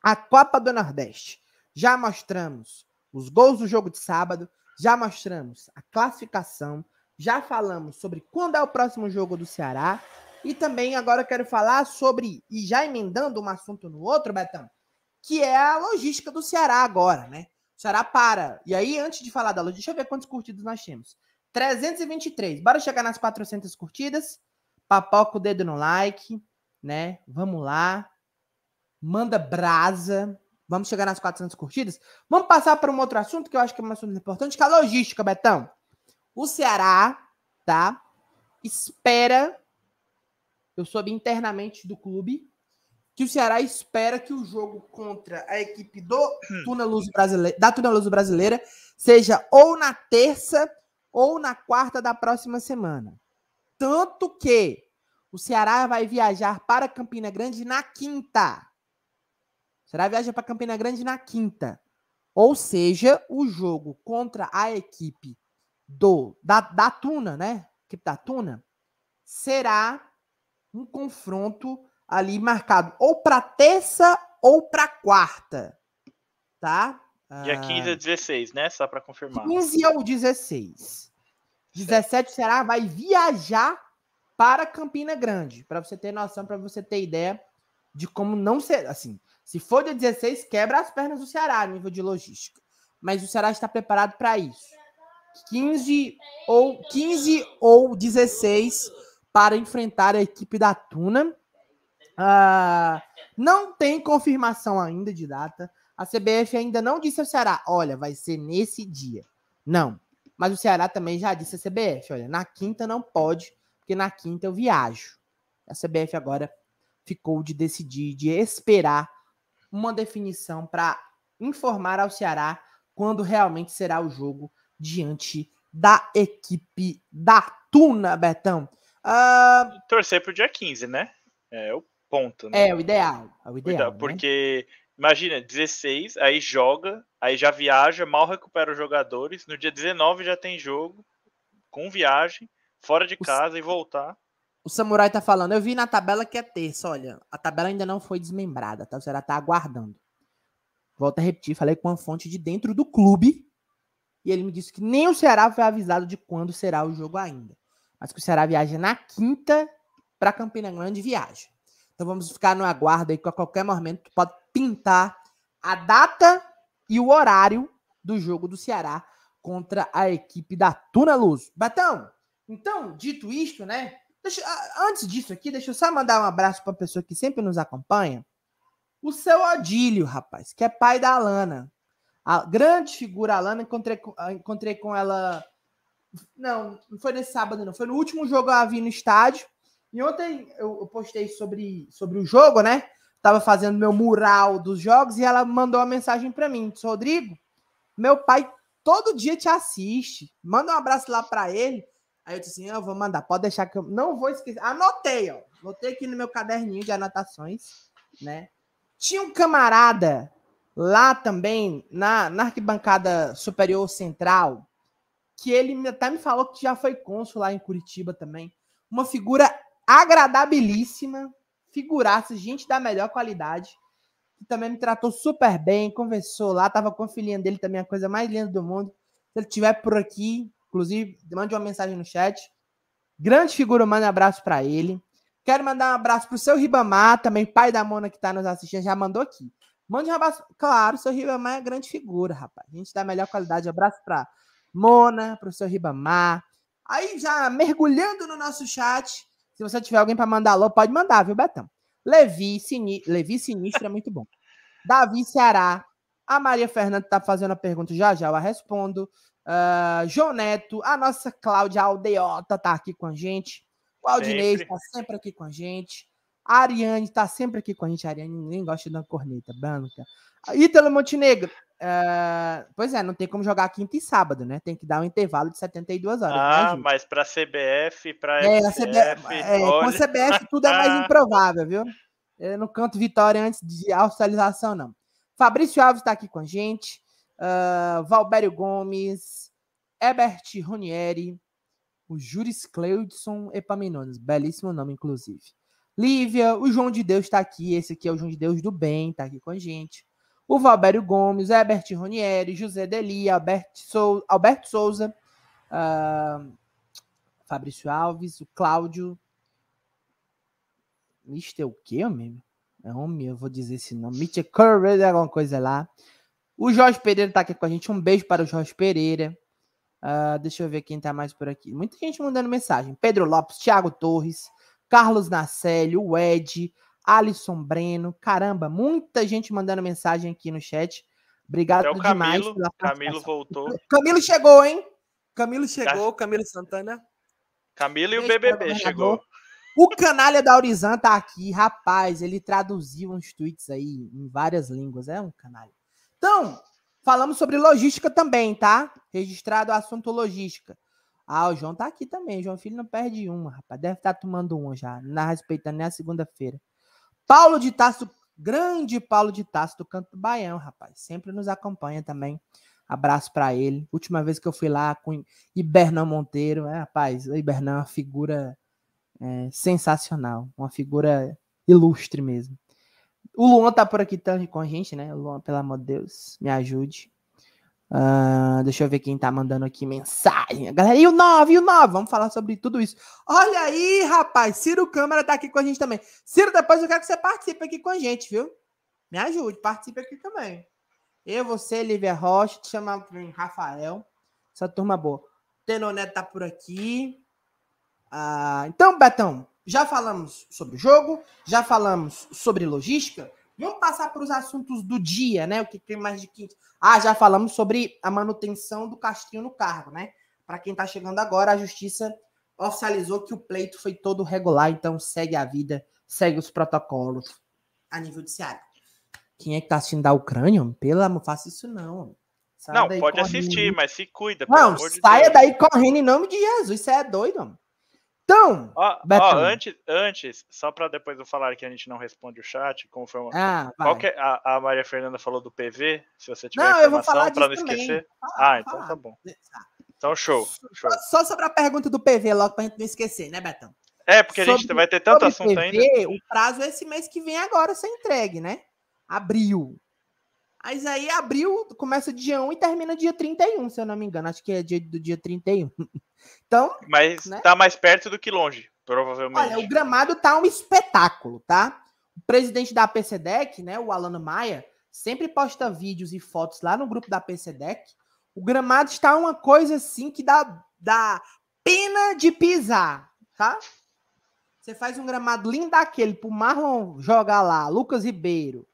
S1: à Copa do Nordeste. Já mostramos os gols do jogo de sábado, já mostramos a classificação, já falamos sobre quando é o próximo jogo do Ceará e também agora quero falar sobre, e já emendando um assunto no outro, Betão, que é a logística do Ceará agora, né? O Ceará para. E aí, antes de falar da logística, deixa eu ver quantos curtidos nós temos. 323. Bora chegar nas 400 curtidas. Papoca o dedo no like, né? Vamos lá. Manda brasa. Vamos chegar nas 400 curtidas. Vamos passar para um outro assunto que eu acho que é um assunto importante, que é a logística, Betão. O Ceará, tá? Espera. Eu soube internamente do clube que o Ceará espera que o jogo contra a equipe do hum. Luz Brasileira, da Tuna Luz Brasileira seja ou na terça ou na quarta da próxima semana. Tanto que o Ceará vai viajar para Campina Grande na quinta. Será viaja para Campina Grande na quinta. Ou seja, o jogo contra a equipe do da, da Tuna, né? Equipe da Tuna será um confronto ali marcado ou para terça ou para quarta, tá?
S2: Dia 15 ah, a 16, né? Só para confirmar. 15
S1: ou 16. 17 será vai viajar para Campina Grande, para você ter noção, para você ter ideia de como não ser, assim, se for dia 16, quebra as pernas do Ceará a nível de logística. Mas o Ceará está preparado para isso. 15 ou, 15 ou 16 para enfrentar a equipe da Tuna. Ah, não tem confirmação ainda de data. A CBF ainda não disse ao Ceará, olha, vai ser nesse dia. Não. Mas o Ceará também já disse à CBF, olha, na quinta não pode, porque na quinta eu viajo. A CBF agora ficou de decidir, de esperar uma definição para informar ao Ceará quando realmente será o jogo diante da equipe da Tuna, Betão. Uh...
S2: Torcer para o dia 15, né? É o ponto, né? É o ideal. É o ideal né? porque, né? imagina, 16, aí joga, aí já viaja, mal recupera os jogadores. No dia 19 já tem jogo, com viagem, fora de casa o... e voltar.
S1: O samurai tá falando, eu vi na tabela que é terça, olha, a tabela ainda não foi desmembrada, tá? O Ceará tá aguardando. Volto a repetir, falei com uma fonte de dentro do clube e ele me disse que nem o Ceará foi avisado de quando será o jogo ainda. Mas que o Ceará viaja na quinta para Campina Grande viaja. Então vamos ficar no aguardo aí que a qualquer momento tu pode pintar a data e o horário do jogo do Ceará contra a equipe da Tuna Luz. Batão, então, dito isto, né? Deixa, antes disso aqui, deixa eu só mandar um abraço para a pessoa que sempre nos acompanha. O seu Odílio, rapaz, que é pai da Alana. A grande figura Alana, encontrei, ah, encontrei com ela. Não, não foi nesse sábado, não. Foi no último jogo que ela a vi no estádio. E ontem eu, eu postei sobre, sobre o jogo, né? Tava fazendo meu mural dos jogos e ela mandou uma mensagem para mim. Disse, Rodrigo, meu pai todo dia te assiste. Manda um abraço lá para ele Aí eu disse assim: eu vou mandar, pode deixar que eu não vou esquecer. Anotei, ó. Anotei aqui no meu caderninho de anotações, né? Tinha um camarada lá também, na, na arquibancada superior central, que ele até me falou que já foi cônsul lá em Curitiba também. Uma figura agradabilíssima, figuraça, gente da melhor qualidade, que também me tratou super bem, conversou lá, tava com a filhinha dele também, a coisa mais linda do mundo. Se ele estiver por aqui, Inclusive, mande uma mensagem no chat. Grande figura um abraço para ele. Quero mandar um abraço pro seu Ribamar, também pai da Mona que tá nos assistindo, já mandou aqui. Mande um abraço. Claro, seu Ribamar é grande figura, rapaz. A gente dá a melhor qualidade. Abraço pra Mona, pro seu Ribamar. Aí, já mergulhando no nosso chat, se você tiver alguém para mandar alô, pode mandar, viu, Betão? Levi, Sini... Levi Sinistro é muito bom. Davi Ceará. A Maria Fernanda tá fazendo a pergunta já, já eu a respondo. Uh, Neto, a nossa Cláudia Aldeota tá aqui com a gente. O Aldinei está sempre aqui com a gente. A Ariane está sempre aqui com a gente. A Ariane nem gosta de uma corneta branca. Ítalo Montenegro. Uh, pois é, não tem como jogar quinta e sábado, né? Tem que dar um intervalo de 72 horas. Né, ah, né,
S2: mas para CBF, para é, CBF, é, olha... CBF tudo é mais
S1: improvável, viu? Eu não canto vitória antes de australização, não. Fabrício Alves está aqui com a gente uh, ah, Valbério Gomes, Ebert Ronieri, o Juris Cleudson Epaminondas, belíssimo nome, inclusive. Lívia, o João de Deus está aqui, esse aqui é o João de Deus do Bem, está aqui com a gente. O Valbério Gomes, Ebert Ronieri, José Delia, Alberto Souza, Alberto Souza uh, Fabrício Alves, o Cláudio. Mister o quê, amigo? É homem, eu vou dizer esse nome. Mitchell Curry, alguma coisa lá. O Jorge Pereira está aqui com a gente. Um beijo para o Jorge Pereira. Uh, deixa eu ver quem está mais por aqui. Muita gente mandando mensagem. Pedro Lopes, Thiago Torres, Carlos Nacélio, o Ed, Alisson Breno. Caramba, muita gente mandando mensagem aqui no chat. Obrigado Até demais. Camilo, Camilo voltou. Camilo chegou, hein? Camilo chegou, Camilo Santana. Camilo e o BBB chegou. O canalha da Horizon tá aqui, rapaz. Ele traduziu uns tweets aí em várias línguas. É um canalha. Então, falamos sobre logística também, tá? Registrado o assunto logística. Ah, o João tá aqui também. João Filho não perde uma, rapaz. Deve estar tá tomando uma já. Não respeitando nem né? a segunda-feira. Paulo de Tasso, grande Paulo de Tasso do Canto do Baião, rapaz. Sempre nos acompanha também. Abraço para ele. Última vez que eu fui lá com Ibernão Monteiro, né, rapaz? O Ibernão é uma figura é, sensacional, uma figura ilustre mesmo. O Luan tá por aqui tá, com a gente, né? Luan, pelo amor de Deus, me ajude. Uh, deixa eu ver quem tá mandando aqui mensagem. Galera, e o 9, e o 9? Vamos falar sobre tudo isso. Olha aí, rapaz, Ciro Câmara tá aqui com a gente também. Ciro, depois eu quero que você participe aqui com a gente, viu? Me ajude, participe aqui também. Eu, você, Lívia Rocha, te chamar pra mim, Rafael. Essa turma boa. Tenoné tá por aqui. Uh, então, Betão, já falamos sobre o jogo, já falamos sobre logística. Vamos passar para os assuntos do dia, né? O que tem mais de quinto Ah, já falamos sobre a manutenção do Castrinho no cargo, né? Para quem está chegando agora, a justiça oficializou que o pleito foi todo regular, então segue a vida, segue os protocolos a nível de Ceará. Quem é que tá assistindo da Ucrânia? Pelo amor, faça isso não. Sai não, pode correndo. assistir, mas se cuida. Não, saia de daí correndo em nome de Jesus. Você é doido, mano. Então, ó, ó, antes,
S2: antes, só para depois eu falar que a gente não responde o chat, como foi uma... ah, Qual que é? a, a, Maria Fernanda falou do PV, se você tiver não, informação, para não esquecer. Fala, ah, então tá bom. Tá. Então show. show. Só,
S1: só, sobre a pergunta do PV logo para gente não esquecer, né, Betão?
S2: É, porque sobre, a gente vai ter tanto assunto PV, ainda. O
S1: prazo é esse mês que vem agora ser entregue, né? Abril. Mas aí abril começa dia 1 e termina dia 31, se eu não me engano. Acho que é dia, do dia 31. Então.
S2: Mas né? tá mais perto do que longe, provavelmente. Olha, o
S1: gramado tá um espetáculo, tá? O presidente da PCDEC, né, o Alano Maia, sempre posta vídeos e fotos lá no grupo da PCDEC. O gramado está uma coisa assim que dá, dá pena de pisar, tá? Você faz um gramado lindo daquele pro Marlon jogar lá, Lucas Ribeiro,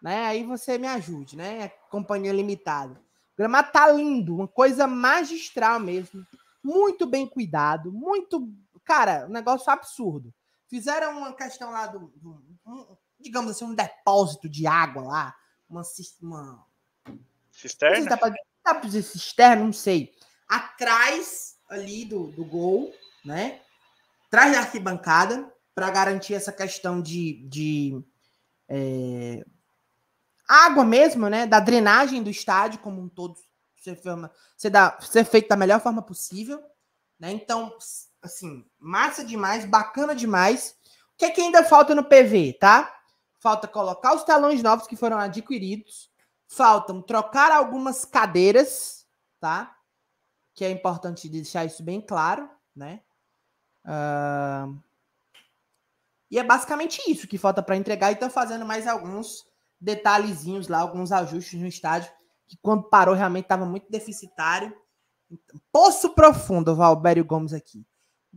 S1: né? Aí você me ajude, né? É companhia Limitada. O gramado tá lindo, uma coisa magistral mesmo. Muito bem cuidado, muito. Cara, um negócio absurdo. Fizeram uma questão lá do. do um, digamos assim, um depósito de água lá. Uma. uma... Cisterna? Não sei dá pra dizer cisterna, não sei. Atrás ali do, do gol, né? Atrás da arquibancada, para garantir essa questão de. de é água mesmo, né? Da drenagem do estádio como um todo ser, você da, ser feito da melhor forma possível. Né? Então, assim, massa demais, bacana demais. O que, é que ainda falta no PV, tá? Falta colocar os telões novos que foram adquiridos. Faltam trocar algumas cadeiras, tá? Que é importante deixar isso bem claro, né? Uh... E é basicamente isso que falta para entregar. E estão fazendo mais alguns detalhezinhos lá, alguns ajustes no estádio, que quando parou realmente estava muito deficitário. Então, poço profundo, Valbério Gomes aqui.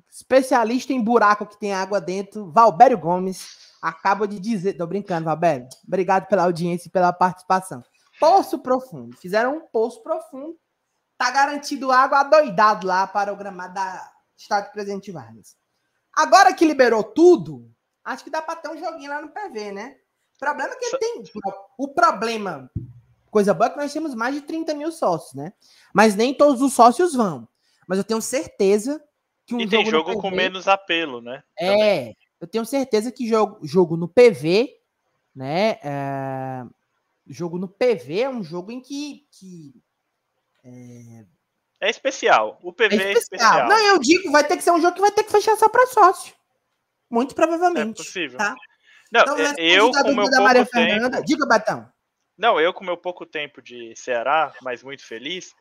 S1: Especialista em buraco que tem água dentro, Valbério Gomes. Acaba de dizer. Tô brincando, Valbério. Obrigado pela audiência e pela participação. Poço profundo. Fizeram um poço profundo. Tá garantido água adoidado lá para o gramado da Estádio Presidente Vargas. Agora que liberou tudo, acho que dá para ter um joguinho lá no PV, né? problema é que ele tem. O problema, coisa boa, é que nós temos mais de 30 mil sócios, né? Mas nem todos os sócios vão. Mas eu tenho certeza que um E tem jogo, jogo com PV, menos
S2: apelo, né? É.
S1: Também. Eu tenho certeza que jogo, jogo no PV, né? É, jogo no PV é um jogo em que. que é...
S2: É, é... especial. O PV é especial. é especial. Não, eu digo, vai ter que
S1: ser um jogo que vai ter que fechar só para sócio. Muito é provavelmente. É possível. Tá?
S2: Não, então, é, eu com meu pouco Maria tempo... Fernanda. Diga, Batão. Não, eu com meu pouco tempo de Ceará, mas muito feliz,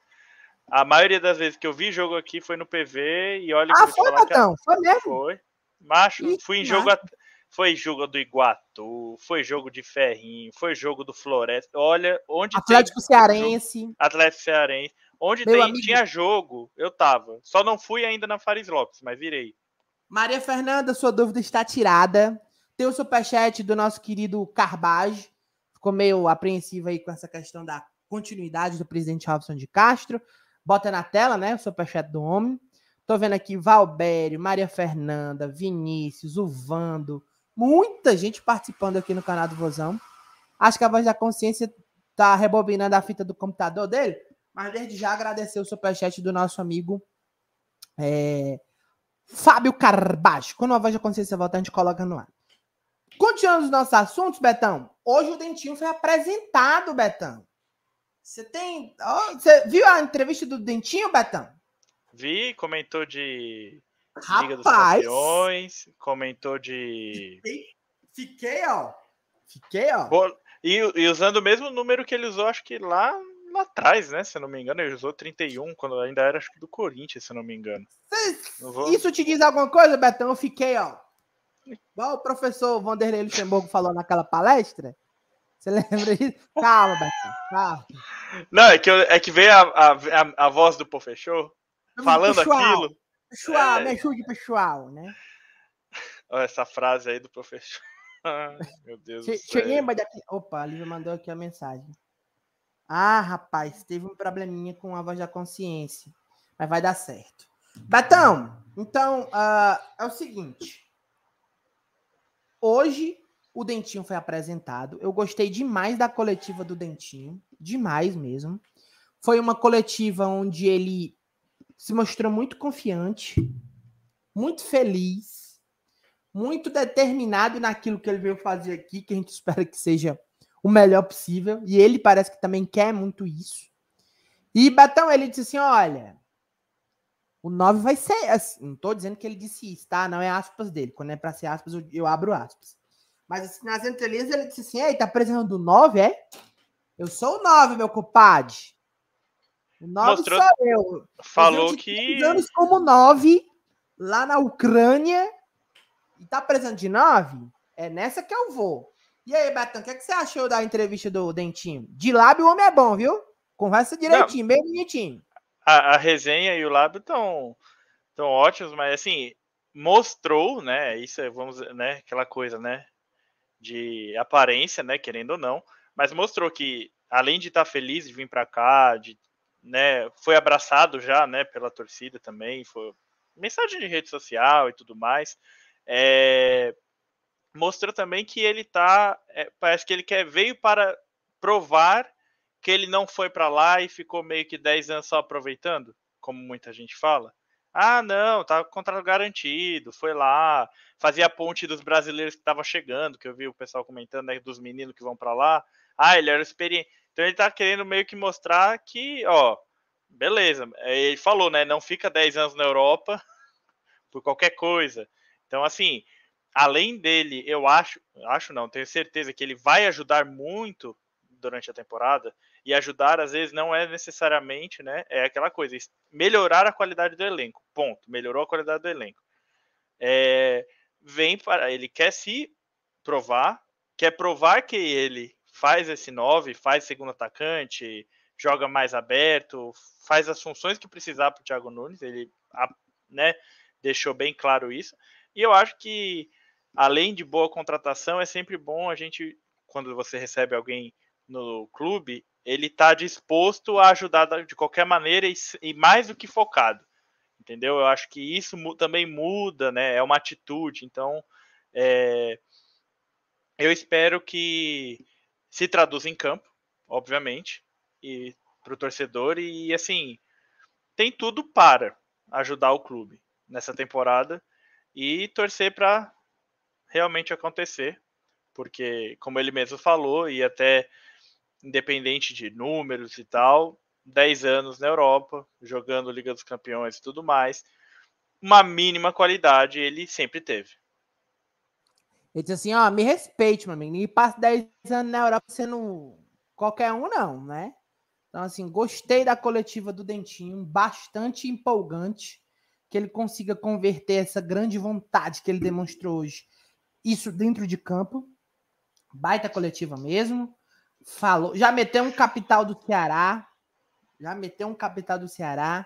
S2: a maioria das vezes que eu vi jogo aqui foi no PV e olha... Ah, foi, Batão? Foi mesmo? Foi. Macho, Ih, fui em jogo... Foi jogo do Iguatu, foi jogo de Ferrinho, foi jogo do Floresta. Olha, onde
S1: Atlético tem... Cearense.
S2: Atlético Cearense. Onde tem... tinha jogo, eu tava. Só não fui ainda na Faris Lopes, mas virei.
S1: Maria Fernanda, sua dúvida está tirada. Tem o superchat do nosso querido Carbage. Ficou meio apreensivo aí com essa questão da continuidade do presidente Robson de Castro. Bota na tela, né? O superchat do homem. Tô vendo aqui Valbério, Maria Fernanda, Vinícius, Uvando. Muita gente participando aqui no canal do Vozão. Acho que a voz da consciência tá rebobinando a fita do computador dele. Mas desde já agradecer o superchat do nosso amigo é, Fábio Carbacho. Quando a voz da consciência volta, a gente coloca no ar. Continuando os nossos assuntos, Betão. Hoje o Dentinho foi apresentado, Betão. Você tem. Oh, você viu a entrevista do Dentinho, Betão?
S2: Vi, comentou de Rapaz, dos Campeões, comentou de. Fiquei, fiquei ó. Fiquei, ó. E, e, usando o mesmo número que ele usou, acho que lá, lá atrás, né? Se eu não me engano, ele usou 31, quando ainda era, acho que do Corinthians, se eu não me engano.
S1: Não vou... Isso te diz alguma coisa, Betão? Eu fiquei, ó. Igual o professor Vanderlei Luxemburgo falou naquela palestra. Você lembra disso? Calma, Beto, calma.
S2: Não, é que, eu, é que veio a, a, a, a voz do professor
S1: falando pessoal, aquilo. Pessoal, é... me ajude, pessoal, né?
S2: Olha essa frase aí do professor. Meu Deus che, do céu. Lembra
S1: daqui... Opa, a Lívia mandou aqui a mensagem. Ah, rapaz, teve um probleminha com a voz da consciência. Mas vai dar certo. Batão, então uh, é o seguinte. Hoje o Dentinho foi apresentado. Eu gostei demais da coletiva do Dentinho, demais mesmo. Foi uma coletiva onde ele se mostrou muito confiante, muito feliz, muito determinado naquilo que ele veio fazer aqui, que a gente espera que seja o melhor possível. E ele parece que também quer muito isso. E Batão, ele disse assim: olha, o 9 vai ser. Assim, não tô dizendo que ele disse isso, tá? Não é aspas dele. Quando é pra ser aspas, eu, eu, abro aspas. Mas assim, nas entrelinhas ele disse assim: Ei, tá precisando do 9, é? Eu sou o 9, meu compadre. O 9 Mostrou... sou eu. Falou eu que. anos como 9 lá na Ucrânia. E tá precisando de 9? É nessa que eu vou. E aí, Betão, o que, é que, você achou da entrevista do Dentinho? De lábio o homem é bom, viu? Conversa direitinho, não. bem bonitinho
S2: a, a resenha e o lábio estão tão ótimos, mas assim, mostrou, né? Isso é, vamos, né? Aquela coisa, né? De aparência, né? Querendo ou não, mas mostrou que além de estar tá feliz de vir para cá, de, né? Foi abraçado já, né? Pela torcida também, foi mensagem de rede social e tudo mais. É, mostrou também que ele tá, é, parece que ele quer veio para provar que ele não foi para lá e ficou meio que 10 anos só aproveitando, como muita gente fala. Ah, não, tá contrato garantido, foi lá, fazia a ponte dos brasileiros que estavam chegando, que eu vi o pessoal comentando né, dos meninos que vão para lá. Ah, ele era experiente. Então ele tá querendo meio que mostrar que, ó, beleza. É, ele falou, né, não fica 10 anos na Europa por qualquer coisa. Então assim, além dele, eu acho, acho não, tenho certeza que ele vai ajudar muito durante a temporada e ajudar às vezes não é necessariamente, né? É aquela coisa, melhorar a qualidade do elenco. Ponto. Melhorou a qualidade do elenco. É, vem para ele quer se provar, quer provar que ele faz esse 9, faz segundo atacante, joga mais aberto, faz as funções que precisar para o Thiago Nunes, ele né, deixou bem claro isso. E eu acho que além de boa contratação, é sempre bom a gente quando você recebe alguém no clube, ele está disposto a ajudar de qualquer maneira e, e, mais do que focado, entendeu? Eu acho que isso também muda, né? É uma atitude. Então, é, eu espero que se traduza em campo, obviamente, e para o torcedor e assim tem tudo para ajudar o clube nessa temporada e torcer para realmente acontecer, porque como ele mesmo falou e até independente de números e tal, 10 anos na Europa, jogando Liga dos Campeões e tudo mais, uma mínima qualidade ele sempre teve.
S1: Ele disse assim, ó, me respeite, meu amigo, e passa 10 anos na Europa sendo qualquer um não, né? Então, assim, gostei da coletiva do Dentinho, bastante empolgante, que ele consiga converter essa grande vontade que ele demonstrou hoje, isso dentro de campo, baita coletiva mesmo, Falou. Já meteu um capital do Ceará. Já meteu um capital do Ceará.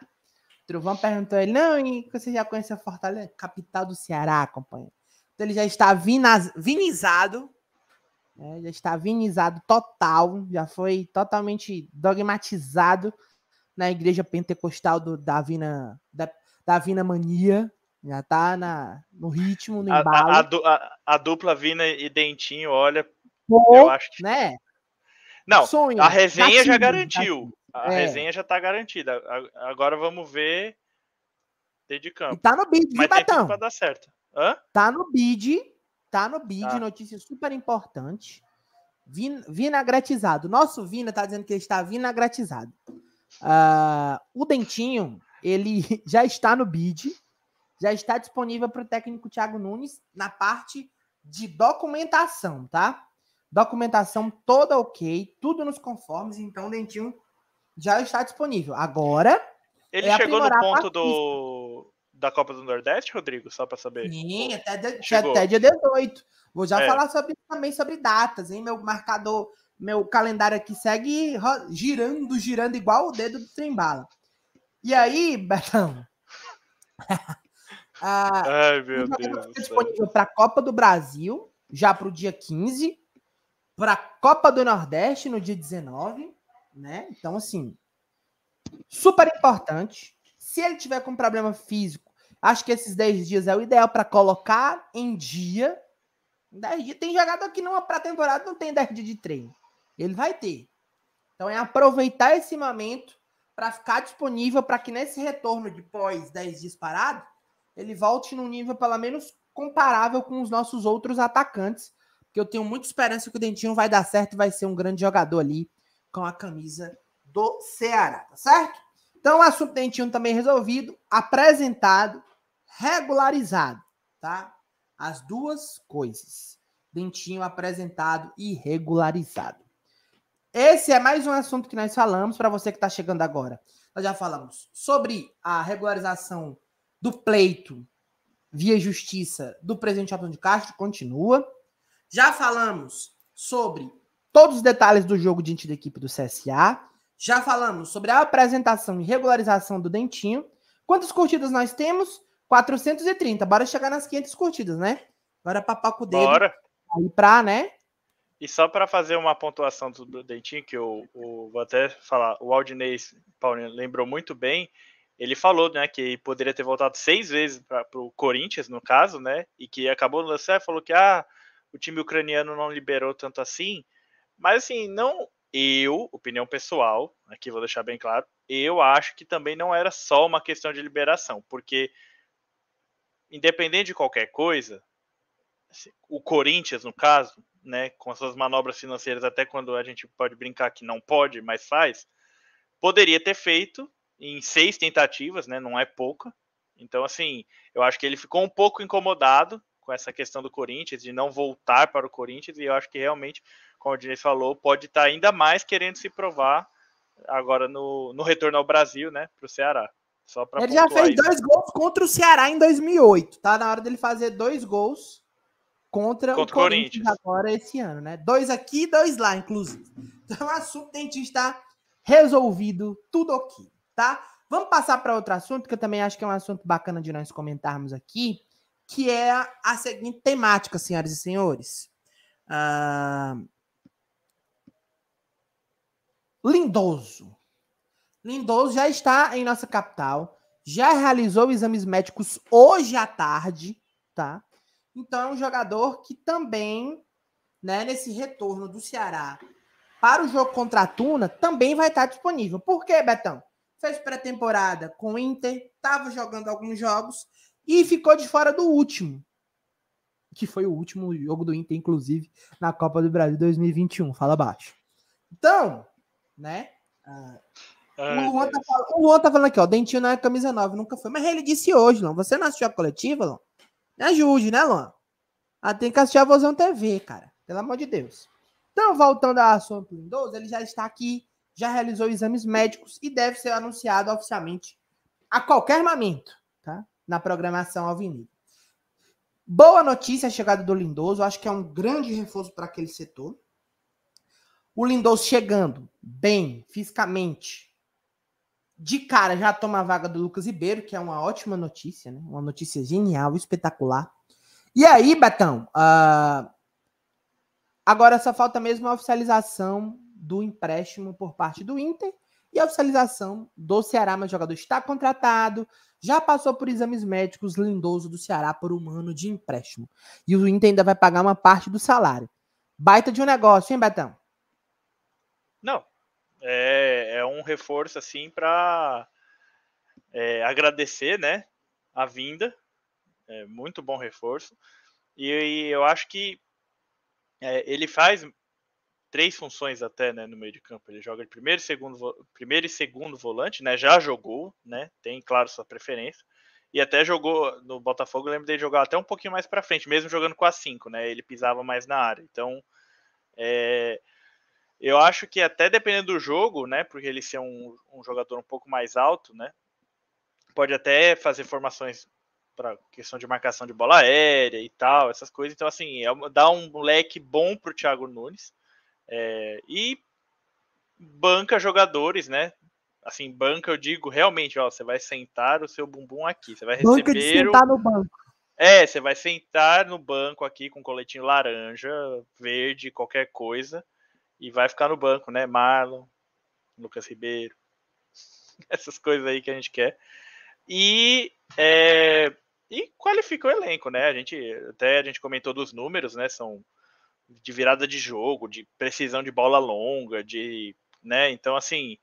S1: Trovão perguntou ele: não, e você já conhece a Fortaleza? Capital do Ceará, companheiro. Então ele já está vinaz, vinizado. Né? Já está vinizado total. Já foi totalmente dogmatizado na igreja pentecostal do, da Vina. Da, da Vina Mania. Já tá na, no ritmo, no embalo.
S2: A, a, a, a dupla Vina e Dentinho, olha, Pô, eu acho que... né?
S1: Não, sonho, a resenha já garantiu. A é. resenha
S2: já tá garantida. Agora vamos ver dentro de campo. E tá no bid, Mas viu, Batão? Pra dar certo. Hã?
S1: Tá no bid, tá no bid, tá. notícia super importante. Vin, vinagretizado. Nosso Vina tá dizendo que ele está vinagretizado. Uh, ah, o Dentinho, ele já está no bid, já está disponível para o técnico Thiago Nunes na parte de documentação, tá? Documentação toda ok, tudo nos conformes, então o dentinho já está disponível. Agora. Ele é chegou no ponto do,
S2: da Copa do Nordeste, Rodrigo, só para saber. Sim, até, de, até dia
S1: 18. Vou já é. falar sobre, também sobre datas, hein? Meu marcador, meu calendário aqui segue girando, girando igual o dedo do trembala. E aí, Betão? ah, Ai, meu Deus. Disponível para a Copa do Brasil, já para o dia 15, para a Copa do Nordeste no dia 19, né? Então, assim, super importante. Se ele tiver com problema físico, acho que esses 10 dias é o ideal para colocar em dia. 10 dias. Tem jogador que numa pré-temporada não tem 10 dias de treino. Ele vai ter. Então, é aproveitar esse momento para ficar disponível para que nesse retorno de pós 10 dias parado, ele volte num nível pelo menos comparável com os nossos outros atacantes, que eu tenho muita esperança que o Dentinho vai dar certo e vai ser um grande jogador ali com a camisa do Ceará, tá certo? Então, o assunto Dentinho também resolvido, apresentado, regularizado, tá? As duas coisas. Dentinho apresentado e regularizado. Esse é mais um assunto que nós falamos para você que está chegando agora. Nós já falamos sobre a regularização do pleito via justiça do presidente Alton de Castro, continua. Já falamos sobre todos os detalhes do jogo diante da equipe do CSA. Já falamos sobre a apresentação e regularização do Dentinho. Quantas curtidas nós temos? 430. Bora chegar nas 500 curtidas, né? Bora papar com o dedo. Bora. Aí pra, né?
S2: E só para fazer uma pontuação do Dentinho, que eu, eu vou até falar, o Aldinês Paulino lembrou muito bem, ele falou né, que poderia ter voltado seis vezes para o Corinthians, no caso, né? E que acabou no lance, ah, falou que ah, o time ucraniano não liberou tanto assim. Mas assim, não eu, opinião pessoal, aqui vou deixar bem claro, eu acho que também não era só uma questão de liberação, porque independente de qualquer coisa, assim, o Corinthians, no caso, né, com suas manobras financeiras, até quando a gente pode brincar que não pode, mas faz, poderia ter feito em seis tentativas, né, não é pouca. Então, assim, eu acho que ele ficou um pouco incomodado com essa questão do Corinthians, de não voltar para o Corinthians, e eu acho que realmente, como o Diniz falou, pode estar tá ainda mais querendo se provar agora no, no retorno ao Brasil, né, para o Ceará. Só pra ele já fez isso. dois
S1: gols contra o Ceará em 2008, tá? Na hora dele fazer dois gols contra, contra o Corinthians, Corinthians, agora esse ano, né? Dois aqui, dois lá, inclusive. Então, o assunto estar resolvido, tudo aqui, tá? Vamos passar para outro assunto que eu também acho que é um assunto bacana de nós comentarmos aqui que é a seguinte temática, senhoras e senhores. Ah, Lindoso. Lindoso já está em nossa capital, já realizou exames médicos hoje à tarde, tá? Então é um jogador que também, né, nesse retorno do Ceará para o jogo contra a Tuna, também vai estar disponível. Por quê, Betão? Fez pré-temporada com o Inter, estava jogando alguns jogos, e ficou de fora do último, que foi o último jogo do Inter, inclusive, na Copa do Brasil 2021. Fala baixo. Então, né? Ah, é, o, Luan tá é. falando, o Luan tá falando aqui, ó. Dentinho não é camisa nova, nunca foi. Mas ele disse hoje, não? Você não assistiu a coletiva, Luan? Me ajude, né, Luan? Ah, tem que assistir a Vozão TV, cara. Pelo amor de Deus. Então, voltando ao assunto Lindoso, ele já está aqui, já realizou exames médicos e deve ser anunciado oficialmente a qualquer momento, tá? na programação Alvinegro. Boa notícia a chegada do Lindoso, acho que é um grande reforço para aquele setor. O Lindoso chegando bem fisicamente, de cara já toma a vaga do Lucas Ribeiro, que é uma ótima notícia, né? uma notícia genial, espetacular. E aí, Betão, uh... agora só falta mesmo a oficialização do empréstimo por parte do Inter e a oficialização do Ceará, mas o jogador está contratado, já passou por exames médicos, Lindoso do Ceará por um ano de empréstimo. E o Inter ainda vai pagar uma parte do salário. Baita de um negócio, hein, Betão?
S2: Não. É, é um reforço, assim, para é, agradecer, né, a vinda. É, muito bom reforço. E, e eu acho que é, ele faz três funções até né, no meio de campo. Ele joga de primeiro e segundo, primeiro e segundo volante, né? Já jogou, né? Tem, claro, sua preferência. E até jogou no Botafogo, eu lembro dele jogar até um pouquinho mais para frente, mesmo jogando com a 5, né? Ele pisava mais na área. Então, é, eu acho que até dependendo do jogo, né? Porque ele ser um, um jogador um pouco mais alto, né? Pode até fazer formações para questão de marcação de bola aérea e tal, essas coisas. Então, assim, é, dá um leque bom para o Thiago Nunes. É, e banca jogadores, né? Assim, banca eu digo realmente, ó, você vai sentar o seu bumbum aqui, você vai receber. Banca de sentar o... no banco. É, você vai sentar no banco aqui com coletinho laranja, verde, qualquer coisa, e vai ficar no banco, né? Marlon, Lucas Ribeiro, essas coisas aí que a gente quer. E, é, e qualifica o elenco, né? A gente até a gente comentou dos números, né? São de virada de jogo, de precisão de bola longa, de, né? Então assim,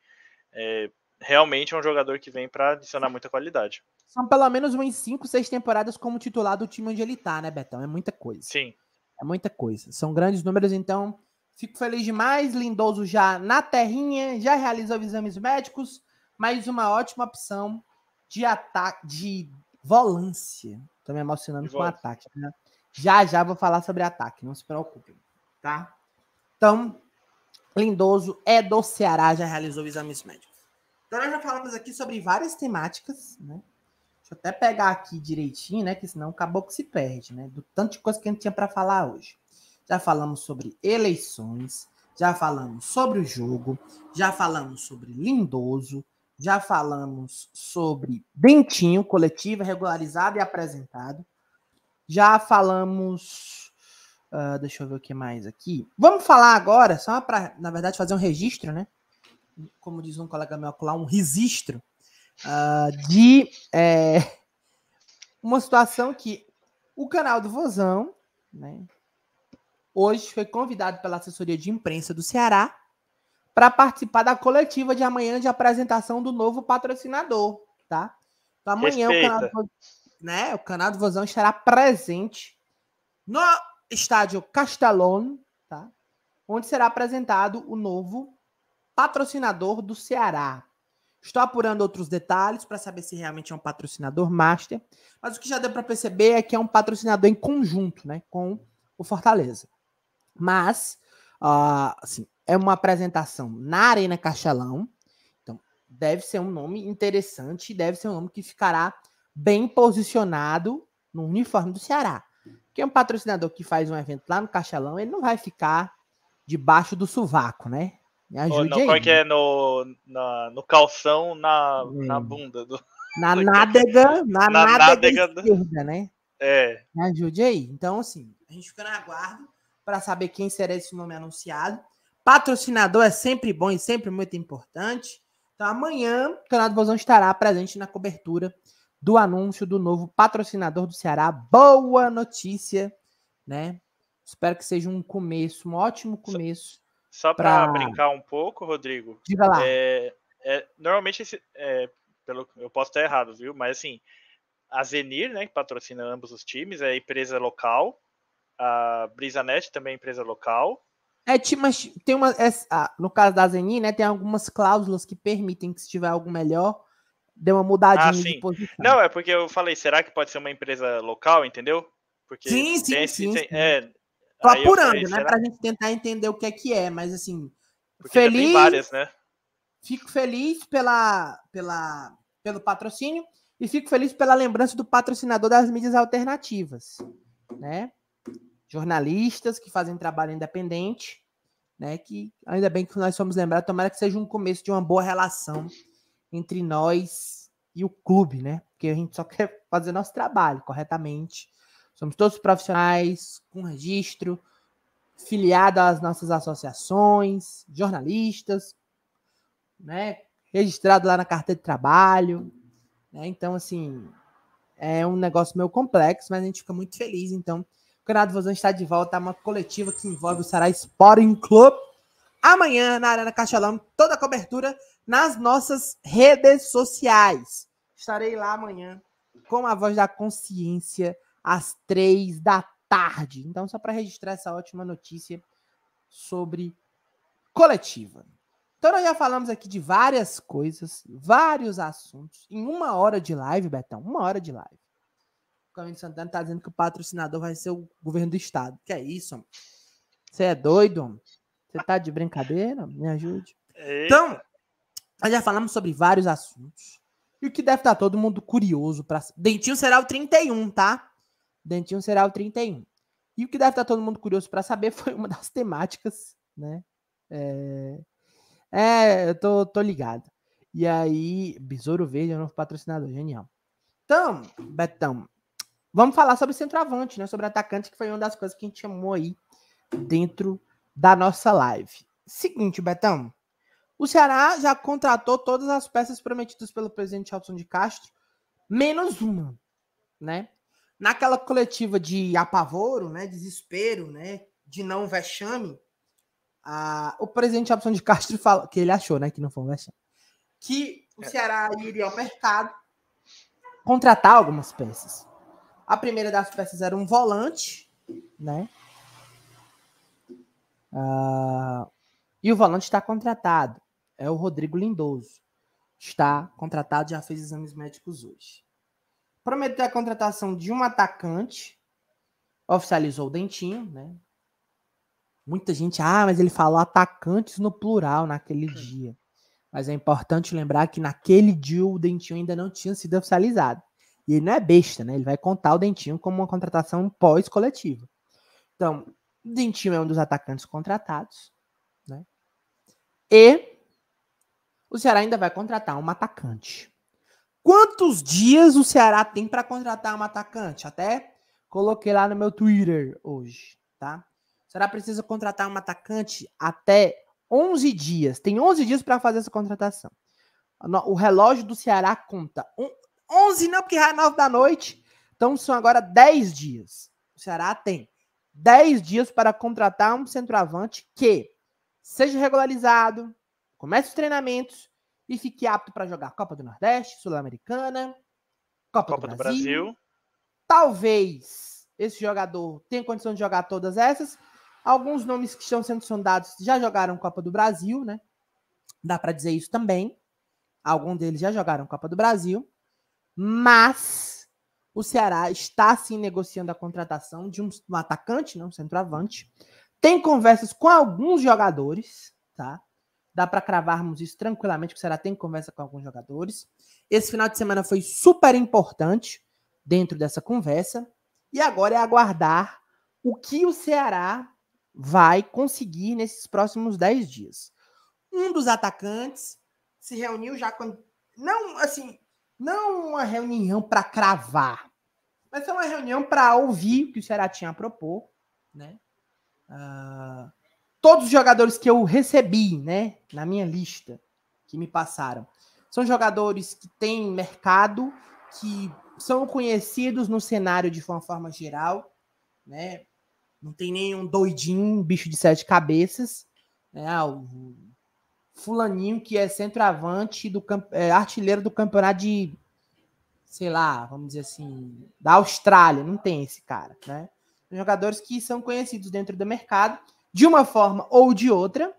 S2: é, realmente é um jogador que vem para adicionar muita qualidade.
S1: São pelo menos umas cinco, seis temporadas como titular do time onde ele tá, né, Betão? É muita coisa. Sim. É muita coisa. São grandes números, então fico feliz demais. Lindoso já na terrinha, já realizou exames médicos, mais uma ótima opção de ataque, de volância. Tô me emocionando com volta. ataque, né? Já já vou falar sobre ataque, não se preocupem, tá? Então, Lindoso é do Ceará, já realizou exames médicos. Então, nós já falamos aqui sobre várias temáticas, né? Deixa eu até pegar aqui direitinho, né? Que senão acabou que se perde, né? Do tanto de coisa que a gente tinha para falar hoje. Já falamos sobre eleições, já falamos sobre o jogo, já falamos sobre Lindoso, já falamos sobre Dentinho, coletiva regularizado e apresentado. Já falamos. Uh, deixa eu ver o que mais aqui. Vamos falar agora, só para, na verdade, fazer um registro, né? Como diz um colega meu lá, um registro uh, de é, uma situação que o canal do Vozão, né? Hoje foi convidado pela assessoria de imprensa do Ceará para participar da coletiva de amanhã de apresentação do novo patrocinador, tá? Então, amanhã Respeita. o canal do Vozão né? O canal do Vozão estará presente no estádio Castellón, tá? Onde será apresentado o novo patrocinador do Ceará. Estou apurando outros detalhes para saber se realmente é um patrocinador master, mas o que já deu para perceber é que é um patrocinador em conjunto, né, com o Fortaleza. Mas, uh, assim, é uma apresentação na Arena Castelão, então deve ser um nome interessante, deve ser um nome que ficará bem posicionado no uniforme do Ceará. Porque é um patrocinador que faz um evento lá no Castelão, ele não vai ficar debaixo do sovaco, né? Me ajude não, aí. Como é que é
S2: no, na, no calção, na, hum. na bunda? Do...
S1: Na nádega, na, na nádega, nádega esquerda, né? É. Me ajude aí. Então, assim, a gente fica na aguardo para saber quem será esse nome anunciado. Patrocinador é sempre bom e sempre muito importante. Então, amanhã, o Canal do Vozão estará presente na cobertura do anúncio do novo patrocinador do Ceará. Boa notícia, né? Espero que seja um começo, um ótimo começo. Só, para brincar
S2: um pouco, Rodrigo. Diga lá. É, é, normalmente, esse, é, pelo, eu posso estar errado, viu? Mas assim, a Zenir, né, que patrocina ambos os times, é empresa local. A Brisanet também é empresa local.
S1: É, mas tem uma. É, ah, no caso da Zenir, né, tem algumas cláusulas que permitem que se tiver algo melhor, Deu uma mudadinha ah, de posição.
S2: Não, é porque eu falei, será que pode ser uma empresa local, entendeu? Porque sim, sim, tem, sim, É, apurando, falei, né? Será? Pra
S1: gente tentar entender o que é que é, mas assim. Porque feliz. Várias, né? Fico feliz pela, pela, pelo patrocínio e fico feliz pela lembrança do patrocinador das mídias alternativas, né? Jornalistas que fazem trabalho independente, né? Que ainda bem que nós somos lembrados, tomara que seja um começo de uma boa relação entre nós e o clube, né? Porque a gente só quer fazer nosso trabalho corretamente. Somos todos profissionais, com registro, filiado às nossas associações, jornalistas, né? Registrado lá na carteira de trabalho. Né? Então, assim, é um negócio meio complexo, mas a gente fica muito feliz. Então, o canal do Vozão está de volta a é uma coletiva que envolve o Sarai Sporting Club. Amanhã, na Arena Cachalão, toda a cobertura nas nossas redes sociais. Estarei lá amanhã com a voz da consciência às três da tarde. Então, só para registrar essa ótima notícia sobre coletiva. Então, nós já falamos aqui de várias coisas, vários assuntos, em uma hora de live, Betão, uma hora de live. O Camilo Santana está dizendo que o patrocinador vai ser o governo do estado. Que é isso, homem? Você é doido, homem? Você tá de brincadeira? Me ajude. Eita. Então, nós já falamos sobre vários assuntos. E o que deve estar todo mundo curioso para Dentinho será o 31, tá? Dentinho será o 31. E o que deve estar todo mundo curioso para saber foi uma das temáticas, né? É, é eu tô, tô ligado. E aí, Besouro Verde é o novo patrocinador, genial. Então, Betão, vamos falar sobre centroavante, né? Sobre atacante, que foi uma das coisas que a gente chamou aí dentro da nossa live. Seguinte, Betão. O Ceará já contratou todas as peças prometidas pelo presidente Robson de Castro, menos uma, né? Naquela coletiva de apavoro, né, desespero, né, de não vexame, a, o presidente Robson de Castro fala que ele achou, né, que não foi um vexame, que o é. Ceará iria ao mercado contratar algumas peças. A primeira das peças era um volante, né? Uh, e o volante está contratado é o Rodrigo Lindoso. Está contratado, já fez exames médicos hoje. Prometeu a contratação de um atacante, oficializou o Dentinho, né? Muita gente, ah, mas ele falou atacantes no plural naquele hum. dia. Mas é importante lembrar que naquele dia o Dentinho ainda não tinha sido oficializado. E ele não é besta, né? Ele vai contar o Dentinho como uma contratação pós-coletiva. Então, o Dentinho é um dos atacantes contratados, né? E o Ceará ainda vai contratar um atacante. Quantos dias o Ceará tem para contratar um atacante? Até coloquei lá no meu Twitter hoje, tá? O Ceará precisa contratar um atacante até 11 dias. Tem 11 dias para fazer essa contratação. O relógio do Ceará conta 11 não, porque é 9 da noite. Então são agora 10 dias. O Ceará tem 10 dias para contratar um centroavante que seja regularizado, comece os treinamentos e fique apto para jogar Copa do Nordeste, Sul-Americana, Copa, Copa, do, do Brasil. Brasil. Talvez esse jogador tenha condição de jogar todas essas. Alguns nomes que estão sendo sondados já jogaram Copa do Brasil, né? Dá para dizer isso também. Alguns deles já jogaram Copa do Brasil. Mas o Ceará está sim negociando a contratação de um, um atacante, não, né? um centroavante. Tem conversas com alguns jogadores, tá? Dá para cravarmos isso tranquilamente, que o Ceará tem conversa com alguns jogadores. Esse final de semana foi super importante dentro dessa conversa. E agora é aguardar o que o Ceará vai conseguir nesses próximos 10 dias. Um dos atacantes se reuniu já com. Não, assim, não uma reunião para cravar, mas foi uma reunião para ouvir o que o Ceará tinha a propor, né? Uh, todos os jogadores que eu recebi, né, na minha lista que me passaram, são jogadores que têm mercado, que são conhecidos no cenário de uma forma geral, né? Não tem nenhum doidinho, bicho de sete cabeças, né? Ah, o fulaninho que é centroavante do é, artilheiro do campeonato de sei lá, vamos dizer assim, da Austrália, não tem esse cara, né? São jogadores que são conhecidos dentro do mercado de uma forma ou de outra,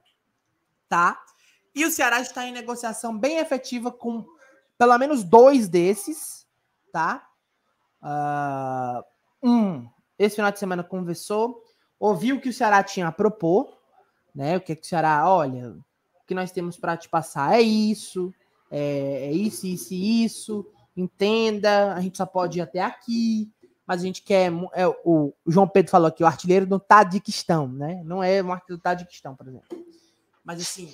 S1: tá? E o Ceará está em negociação bem efetiva com pelo menos dois desses, tá? Uh, um, esse final de semana conversou, ouviu o que o Ceará tinha a propor, né? O que, é que o Ceará, olha, o que nós temos para te passar é isso, é, é isso, isso isso, entenda, a gente só pode ir até aqui, mas a gente quer. É, o, João Pedro falou aqui, o artilheiro do Tadiquistão, né? Não é um artilheiro do Tadiquistão, por exemplo. Mas assim.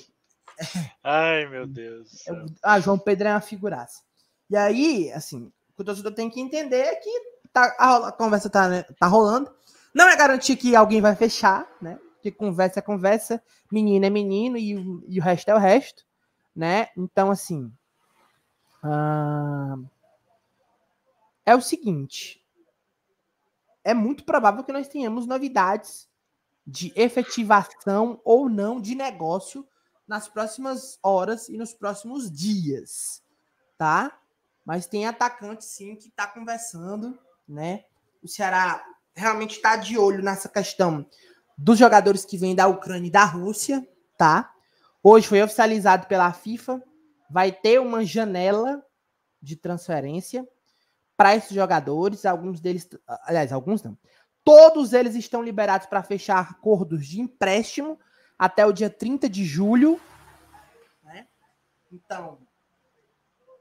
S2: Ai, meu
S1: Deus. É, ah, João Pedro é uma figuraça. E aí, assim, o que o torcedor tem que entender é que tá, a, a conversa tá, né, tá rolando. Não é garantir que alguém vai fechar, né? Porque conversa é conversa, menino é menino e, e o resto é o resto, né? Então, assim. Ah, é o seguinte, é muito provável que nós tenhamos novidades de efetivação ou não de negócio nas próximas horas e nos próximos dias, tá? Mas tem atacante sim que está conversando, né? O Ceará realmente está de olho nessa questão dos jogadores que vêm da Ucrânia e da Rússia, tá? Hoje foi oficializado pela FIFA, vai ter uma janela de transferência, para esses jogadores. Alguns deles, aliás, alguns não. Todos eles estão liberados para fechar acordos de empréstimo até o dia 30 de julho. Né? Então,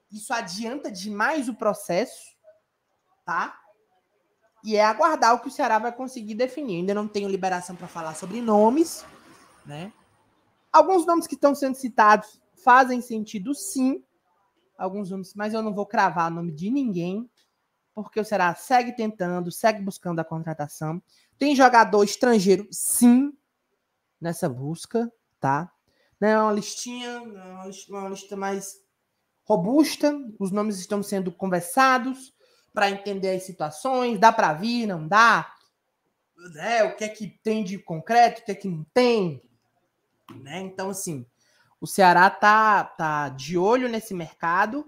S1: isso adianta demais o processo, tá? E é aguardar o que o Ceará vai conseguir definir. Ainda não tenho liberação para falar sobre nomes, né? Alguns nomes que estão sendo citados fazem sentido, sim. Alguns nomes, mas eu não vou cravar o nome de ninguém, porque o Ceará segue tentando, segue buscando a contratação. Tem jogador estrangeiro, sim, nessa busca, tá? Não é uma listinha, não é uma lista, mais robusta, os nomes estão sendo conversados para entender as situações, dá para vir, não dá, É o que é que tem de concreto, o que é que não tem, né? Então, assim, o Ceará tá, tá de olho nesse mercado,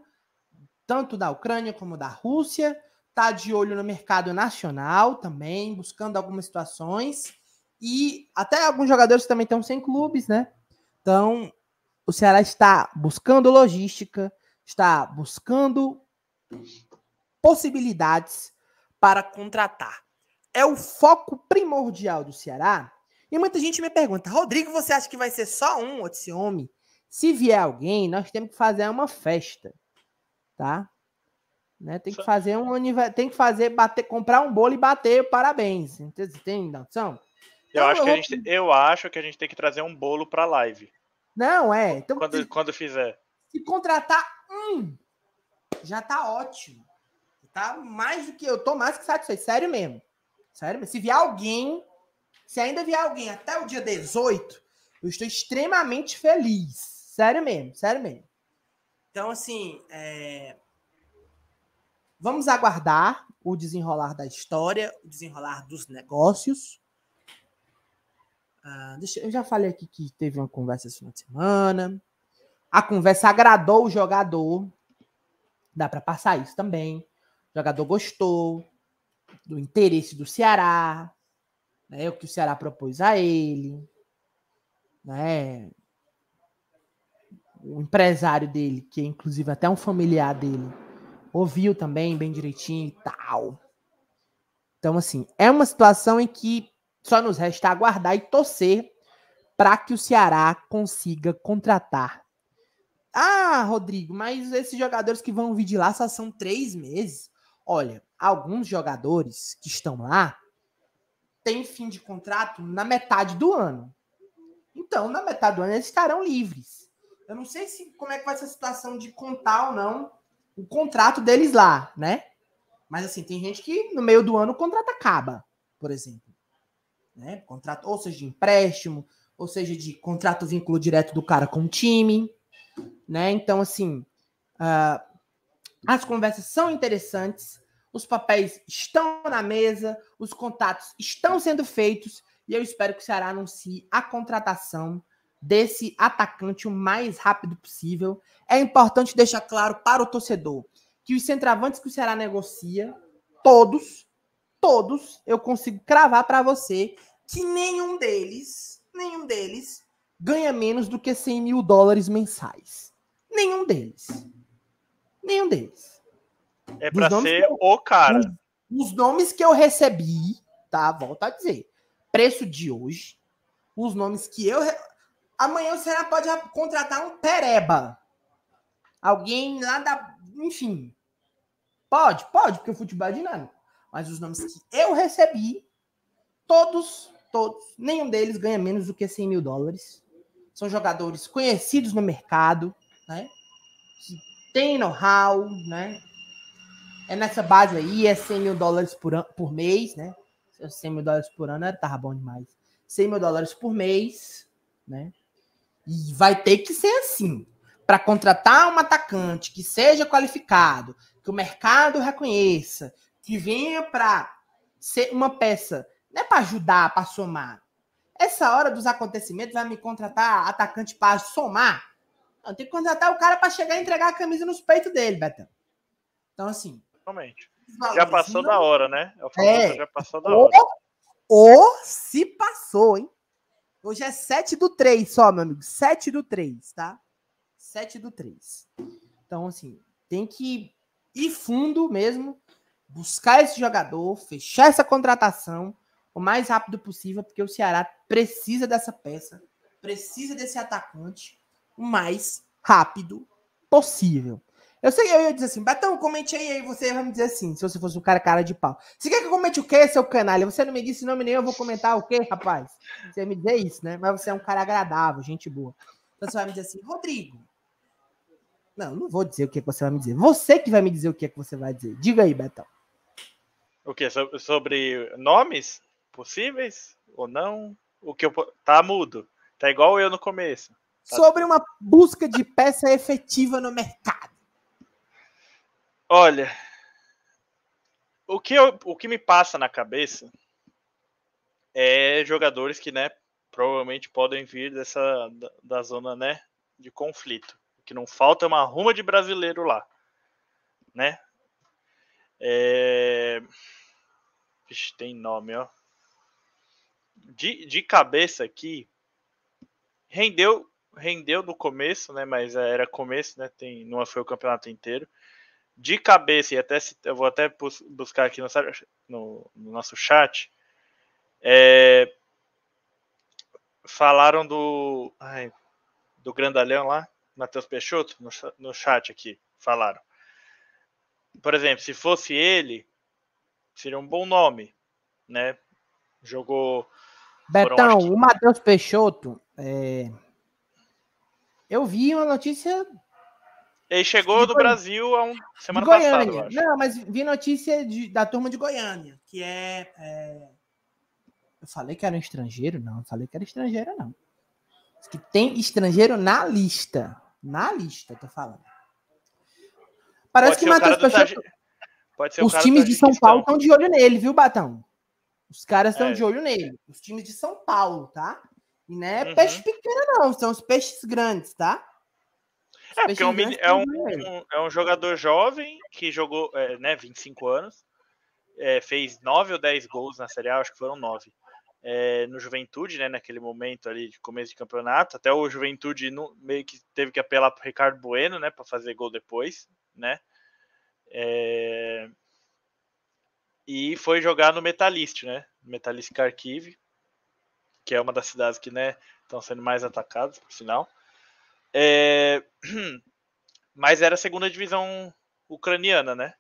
S1: tanto da Ucrânia como da Rússia, está de olho no mercado nacional também, buscando algumas situações. E até alguns jogadores também estão sem clubes, né? Então, o Ceará está buscando logística, está buscando possibilidades para contratar. É o foco primordial do Ceará. E muita gente me pergunta, Rodrigo, você acha que vai ser só um Otsiome? Se vier alguém, nós temos que fazer uma festa, tá? Né? Tem que fazer um tem que fazer bater, comprar um bolo e bater parabéns. Tem noção? Eu, eu então, acho, que a gente,
S2: eu acho que a gente tem que trazer um bolo para live. Não, é. Então, quando, se, quando fizer.
S1: Se contratar um, já tá ótimo. Tá mais do que. Eu tô mais que satisfeito. Sério mesmo. Sério mesmo. Se vier alguém. Se ainda vier alguém até o dia 18, eu estou extremamente feliz. Sério mesmo, sério mesmo. Então, assim, é, Vamos aguardar o desenrolar da história, o desenrolar dos negócios. Ah, deixa, eu já falei aqui que teve uma conversa esse final de semana. A conversa agradou o jogador. Dá para passar isso também. O jogador gostou do interesse do Ceará, né, o que o Ceará propôs a ele. Né, o empresário dele, que é inclusive até um familiar dele, ouviu também bem direitinho e tal. Então, assim, é uma situação em que só nos resta aguardar e torcer para que o Ceará consiga contratar. Ah, Rodrigo, mas esses jogadores que vão vir de lá só são três meses. Olha, alguns jogadores que estão lá têm fim de contrato na metade do ano. Então, na metade do ano, eles estarão livres. Eu não sei se como é que vai ser a situação de contar ou não o contrato deles lá, né? Mas assim, tem gente que no meio do ano o contrato acaba, por exemplo. Né? Contrato, ou seja, de empréstimo, ou seja, de contrato vínculo direto do cara com o time. Né? Então, assim, uh, as conversas são interessantes, os papéis estão na mesa, os contatos estão sendo feitos, e eu espero que o Ceará anuncie a contratação desse atacante o mais rápido possível. É importante deixar claro para o torcedor que os centravantes que o Ceará negocia, todos, todos, eu consigo cravar para você que nenhum deles, nenhum deles ganha menos do que 100 mil dólares mensais. Nenhum deles. Nenhum deles. É para ser eu, o cara. Os, os nomes que eu recebi, tá? Volto a dizer. Preço de hoje, os nomes que eu Amanhã o Ceará pode contratar um pereba. Alguém lá da. Enfim. Pode, pode, porque o futebol é dinâmico. Mas os nomes que eu recebi, todos, todos, nenhum deles ganha menos do que 100 mil dólares. São jogadores conhecidos no mercado, né? Que tem know-how, né? É nessa base aí, é 100 mil dólares por, an... por mês, né? 100 mil dólares por ano, né? tava bom demais. 100 mil dólares por mês, né? E vai ter que ser assim. Para contratar um atacante que seja qualificado, que o mercado reconheça, que venha para ser uma peça, não é para ajudar, para somar. Essa hora dos acontecimentos vai me contratar atacante para somar? Não, tem que contratar o cara para chegar e entregar a camisa nos peitos dele, Betão. Então, assim.
S2: Realmente. Né? É é. Já passou da hora, né? É, já passou da ou, hora.
S1: Ou se passou, hein? Hoje é 7 do 3 só, meu amigo. 7 do 3, tá? 7 do 3. Então, assim, tem que ir fundo mesmo, buscar esse jogador, fechar essa contratação o mais rápido possível, porque o Ceará precisa dessa peça, precisa desse atacante o mais rápido possível. Eu sei, eu ia dizer assim, Betão, comente aí, aí você vai me dizer assim, se você fosse um cara cara de pau. Você quer que eu comente o quê, seu canalha? Você não me disse nome nem eu vou comentar o quê, rapaz? Você me dizer isso, né? Mas você é um cara agradável, gente boa. Então você vai me dizer assim, Rodrigo. Não, não vou dizer o que, que você vai me dizer. Você que vai me dizer o que, que você vai dizer. Diga aí, Betão.
S2: O que? So sobre nomes possíveis ou não? O que eu. Tá mudo. Tá igual eu no começo.
S1: Tá... Sobre uma busca de peça efetiva no mercado.
S2: Olha, o que, eu, o que me passa na cabeça é jogadores que, né, provavelmente podem vir dessa da, da zona, né, de conflito. O que não falta é uma ruma de brasileiro lá, né? É... Vixe, tem nome, ó. De, de cabeça aqui, rendeu rendeu no começo, né? Mas era começo, né? Tem, não foi o campeonato inteiro de cabeça, e até eu vou até buscar aqui no, no, no nosso chat, é, falaram do, ai, do grandalhão lá, Matheus Peixoto, no, no chat aqui, falaram. Por exemplo, se fosse ele, seria um bom nome, né? Jogou.
S1: Betão, que... o Matheus Peixoto, é... eu vi uma notícia ele chegou do Brasil há um, semana Goiânia. passada, Não, mas vi notícia de, da turma de Goiânia, que é, é, Eu falei que era um estrangeiro? Não, eu falei que era estrangeiro, não. Que tem estrangeiro na lista. Na lista, tô falando. Parece Pode que Matheus Peixoto... Os times de São Paulo estão de olho nele, viu, Batão? Os caras estão é. de olho nele. Os times de São Paulo, tá? E não é uhum. peixe pequeno, não. São os peixes grandes, tá? É, porque é um, é, é,
S2: um, é um jogador jovem que jogou, é, né, 25 anos, é, fez 9 ou 10 gols na Série A, acho que foram 9. É, no Juventude, né, naquele momento ali de começo de campeonato, até o Juventude no, meio que teve que apelar para Ricardo Bueno, né, para fazer gol depois, né, é, e foi jogar no Metalist, né, Metalist Kharkiv, que é uma das cidades que, né, estão sendo mais atacadas, por sinal, é... Mas era a segunda divisão ucraniana, né?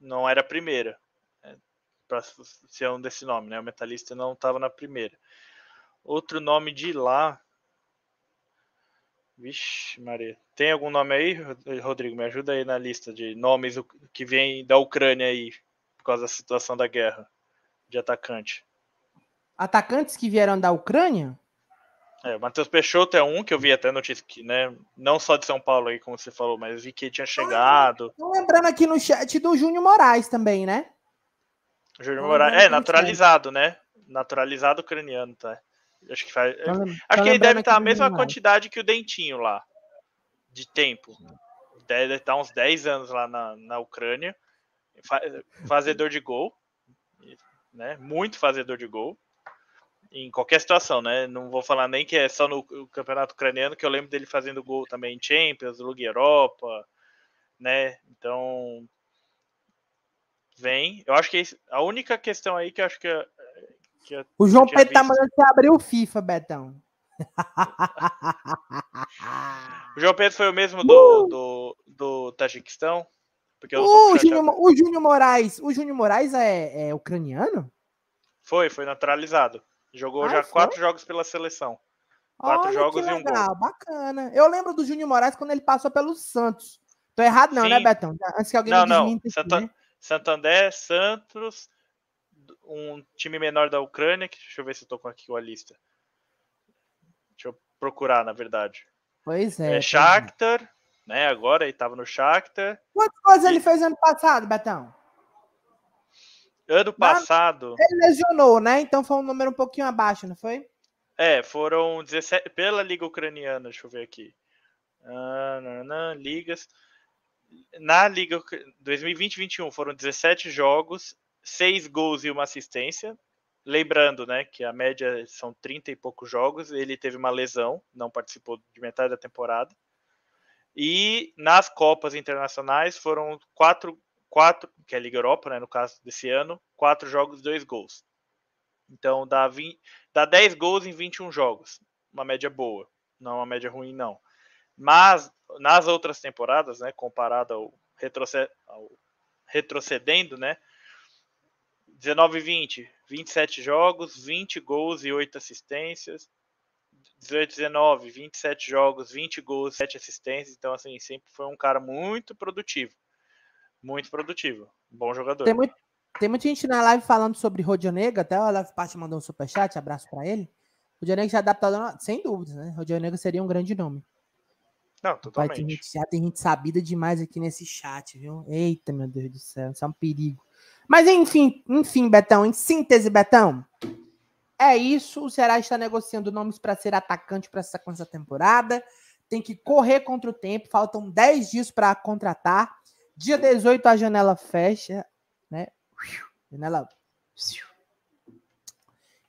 S2: Não era a primeira. É, Para ser um desse nome, né? O Metalista não estava na primeira. Outro nome de lá. Vixe, Maria. Tem algum nome aí, Rodrigo? Me ajuda aí na lista de nomes que vem da Ucrânia aí, por causa da situação da guerra de atacante.
S1: Atacantes que vieram da Ucrânia?
S2: É, o Matheus Peixoto é um que eu vi até notícia que, né? Não só de São Paulo aí, como você falou, mas vi que tinha chegado.
S1: Tô lembrando aqui no chat do Júnior Moraes também, né?
S2: Júnior Moraes. É, naturalizado, né? Naturalizado ucraniano, tá? Acho que faz. acho que ele deve estar tá a mesma quantidade que o Dentinho lá. De tempo. Deve estar tá uns 10 anos lá na, na Ucrânia. Fazedor de gol. Né? Muito fazedor de gol em qualquer situação, né? Não vou falar nem que é só no campeonato ucraniano, que eu lembro dele fazendo gol também em Champions, Liga Europa, né? Então vem. Eu acho que é a única questão aí que eu acho que, que o João Pedro tá mandando
S1: você abrir o FIFA, Betão.
S2: o João Pedro foi o mesmo do, uh! do, do, Tajiquistão? Porque eu uh, o, Júnior,
S1: o Júnior Moraes, o Júnior Moraes é, é ucraniano?
S2: Foi, foi naturalizado. Jogou ah, já foi? É quatro jogos pela seleção.
S1: Quatro Olha, jogos e um gol. Bacana. Eu lembro do Júnior Moraes quando ele passou pelo Santos. Tô errado não, né, Sim. né, Betão? Antes que alguém não, me não.
S2: Santa... Aqui, né? Santander, Santos, um time menor da Ucrânia, que, deixa eu ver se eu tô com aqui com a lista. Deixa eu procurar, na verdade. Pois é. É, é Shakhtar, né, agora ele tava no Shakhtar.
S1: Quantas coisas e... ele fez ano passado, Betão?
S2: Ano passado. Mas ele
S1: lesionou, né? Então foi um número um pouquinho abaixo, não foi?
S2: É, foram 17. Pela Liga Ucraniana, deixa eu ver aqui. Ah, não, não, ligas. Na Liga 2020-21 foram 17 jogos, 6 gols e uma assistência. Lembrando, né, que a média são 30 e poucos jogos. Ele teve uma lesão, não participou de metade da temporada. E nas Copas Internacionais foram quatro quatro, que é a Liga Europa, né, no caso desse ano, quatro jogos, dois gols. Então dá, 20, dá 10 gols em 21 jogos. Uma média boa, não é uma média ruim, não. Mas nas outras temporadas, né, comparado ao, retroced, ao retrocedendo, né, 19 e 20, 27 jogos, 20 gols e 8 assistências. 18 19, 27 jogos, 20 gols, 7 assistências. Então, assim, sempre foi um cara muito produtivo. Muito produtivo. Bom jogador. Tem, muito,
S1: tem muita gente na live falando sobre Rodionega, até o Live Patti mandou um superchat, abraço para ele. Rodionega já adaptado, sem dúvidas, né? Rodionega seria um grande nome. Não, totalmente. Tem gente, já tem gente sabida demais aqui nesse chat, viu? Eita, meu Deus do céu, isso é um perigo. Mas enfim, enfim, Betão, em síntese, Betão, é isso. O Ceará está negociando nomes para ser atacante para essa, essa temporada. Tem que correr contra o tempo. Faltam 10 dias para contratar. Dia 18 a janela fecha, né? Janela.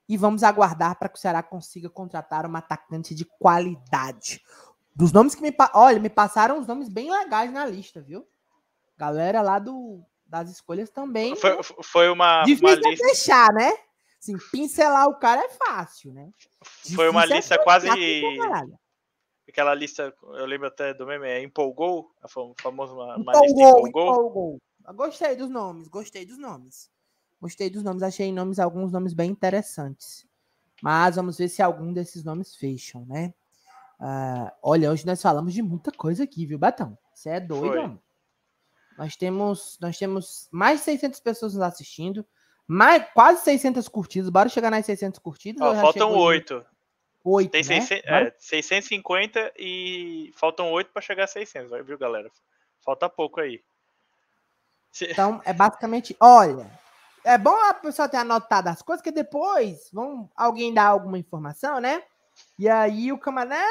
S1: E vamos aguardar para que o Ceará consiga contratar um atacante de qualidade. Dos nomes que me. Olha, me passaram uns nomes bem legais na lista, viu? Galera lá do, das escolhas também. Foi, né?
S2: foi uma. Difícil uma é
S1: lista... né? Sim, pincelar o cara é fácil, né?
S2: Difícil foi uma é lista é quase aquela lista, eu lembro até do meme, é empolgou, a famosa uma, uma empolgou, lista empolgou. empolgou.
S1: Gostei dos nomes, gostei dos nomes. Gostei dos nomes, achei nomes, alguns nomes bem interessantes. Mas vamos ver se algum desses nomes fecham, né? Uh, olha, hoje nós falamos de muita coisa aqui, viu, Batão? Você é doido, Mano. Nós temos, nós temos mais de 600 pessoas nos assistindo, mais, quase 600 curtidas. Bora chegar nas 600 curtidas? Ó, faltam 8. 8, Tem 600, né? é,
S2: 650 e faltam 8 para chegar a 600, viu, galera? Falta pouco aí.
S1: Então, é basicamente, olha, é bom a pessoa ter anotado as coisas, que depois vão, alguém dar alguma informação, né? E aí o camarada,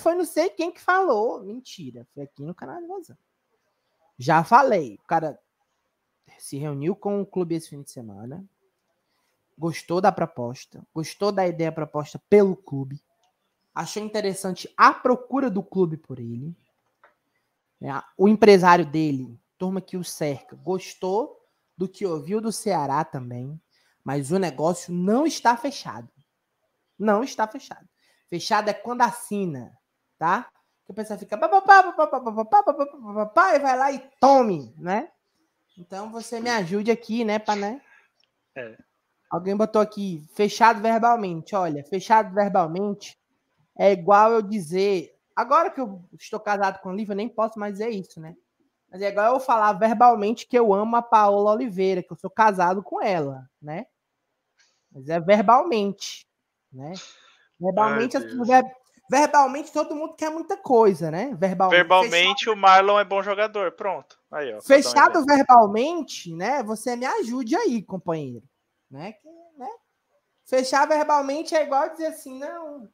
S1: foi não sei quem que falou. Mentira, foi aqui no canal de Já falei, o cara se reuniu com o clube esse fim de semana, gostou da proposta, gostou da ideia proposta pelo clube, achou interessante a procura do clube por ele. O empresário dele, turma que o cerca, gostou do que ouviu do Ceará também, mas o negócio não está fechado. Não está fechado. Fechado é quando assina, tá? Que o pessoal fica e vai lá e tome, né? Então você me ajude aqui, né, para né? É. Alguém botou aqui, fechado verbalmente. Olha, fechado verbalmente é igual eu dizer. Agora que eu estou casado com o Lívia, eu nem posso mais dizer isso, né? Mas é igual eu falar verbalmente que eu amo a Paola Oliveira, que eu sou casado com ela, né? Mas é verbalmente, né? Verbalmente, Ai, assim, ver, verbalmente todo mundo quer muita coisa, né? Verbalmente, verbalmente
S2: fechado, o Marlon é bom jogador, pronto. Aí, ó, fechado
S1: verbalmente, né? Você me ajude aí, companheiro. Né? Que, né? Fechar verbalmente é igual dizer assim, não,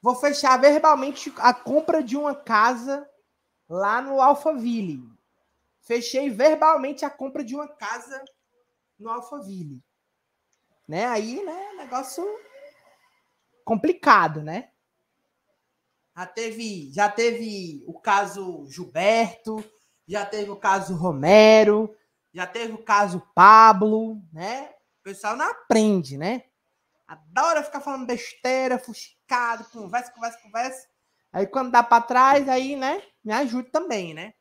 S1: vou fechar verbalmente a compra de uma casa lá no Alphaville. Fechei verbalmente a compra de uma casa no Alphaville. Né? Aí, né, negócio complicado, né? Já teve, já teve o caso Gilberto, já teve o caso Romero, já teve o caso Pablo, né? O pessoal não aprende, né? Adora ficar falando besteira, fuscado, conversa, conversa, conversa. Aí quando dá para trás, aí, né? Me ajuda também, né?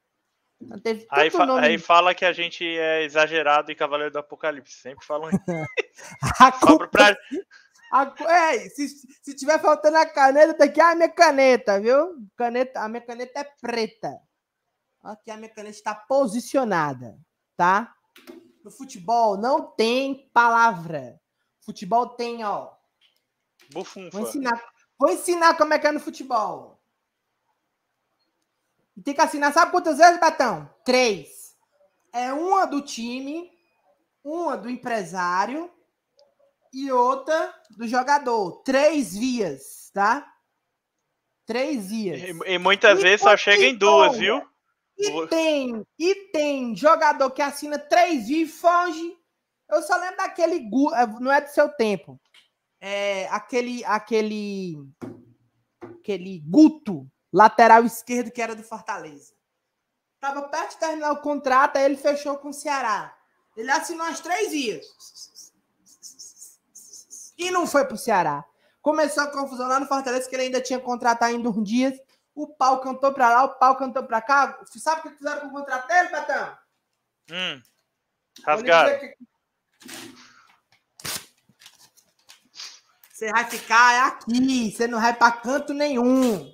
S1: Então, aí, fa nome... aí,
S2: fala que a gente é exagerado e Cavaleiro do Apocalipse. Sempre falam
S1: isso. a pra... É a... É, se, se tiver faltando a caneta, tá aqui a minha caneta, viu? Caneta, a minha caneta é preta. Aqui a minha caneta está posicionada, tá? No futebol não tem palavra. Futebol tem, ó. Bufunfa. Vou ensinar, vou ensinar como é que é no futebol. Tem que assinar, sabe quantas vezes, Batão? Três. É uma do time, uma do empresário e outra do jogador. Três vias, tá? Três vias. E,
S2: e muitas e vezes só chega em duas, viu? É
S1: e tem, e tem jogador que assina três dias e foge. Eu só lembro daquele. Eh, não é do seu tempo. É, aquele. Aquele. Aquele Guto, lateral esquerdo, que era do Fortaleza. Tava perto de terminar o contrato, aí ele fechou com o Ceará. Ele assinou as três dias. E não foi pro Ceará. Começou a confusão lá no Fortaleza, que ele ainda tinha contratado ainda uns dias. O pau cantou pra lá, o pau cantou pra cá. Sabe o que fizeram com o contrato dele, Batão? Hum. Rasgado. Você vai ficar aqui, você não vai pra canto nenhum.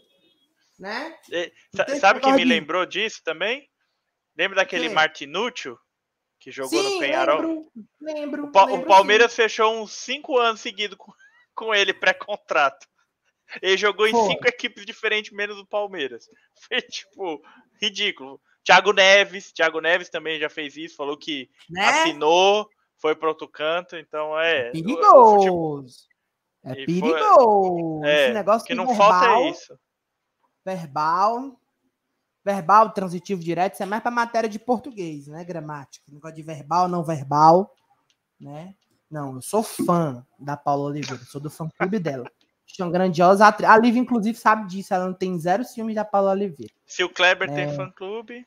S2: Né? E, sabe quem me lembrou disso também? Lembra daquele é. Martinúcio? que jogou Sim, no Penharol. Lembro,
S1: lembro, o, pa lembro o Palmeiras
S2: fechou uns cinco anos seguidos com, com ele pré-contrato. Ele jogou em Pô. cinco equipes diferentes, menos o Palmeiras. Foi, tipo, ridículo. Thiago Neves, Thiago Neves também já fez isso, falou que né? assinou, foi para outro canto,
S1: então é. é tipo perigoso! É perigoso! É, Esse negócio que não verbal, falta é isso. Verbal, verbal, transitivo direto, isso é mais para matéria de português, né? Gramática. Negócio de verbal, não verbal, né? Não, eu sou fã da Paula Oliveira, sou do fã clube dela. Uma grandiosa A Liv, inclusive, sabe disso. Ela não tem zero ciúme da Paula Oliveira.
S2: Se o Kleber é... tem fã-clube,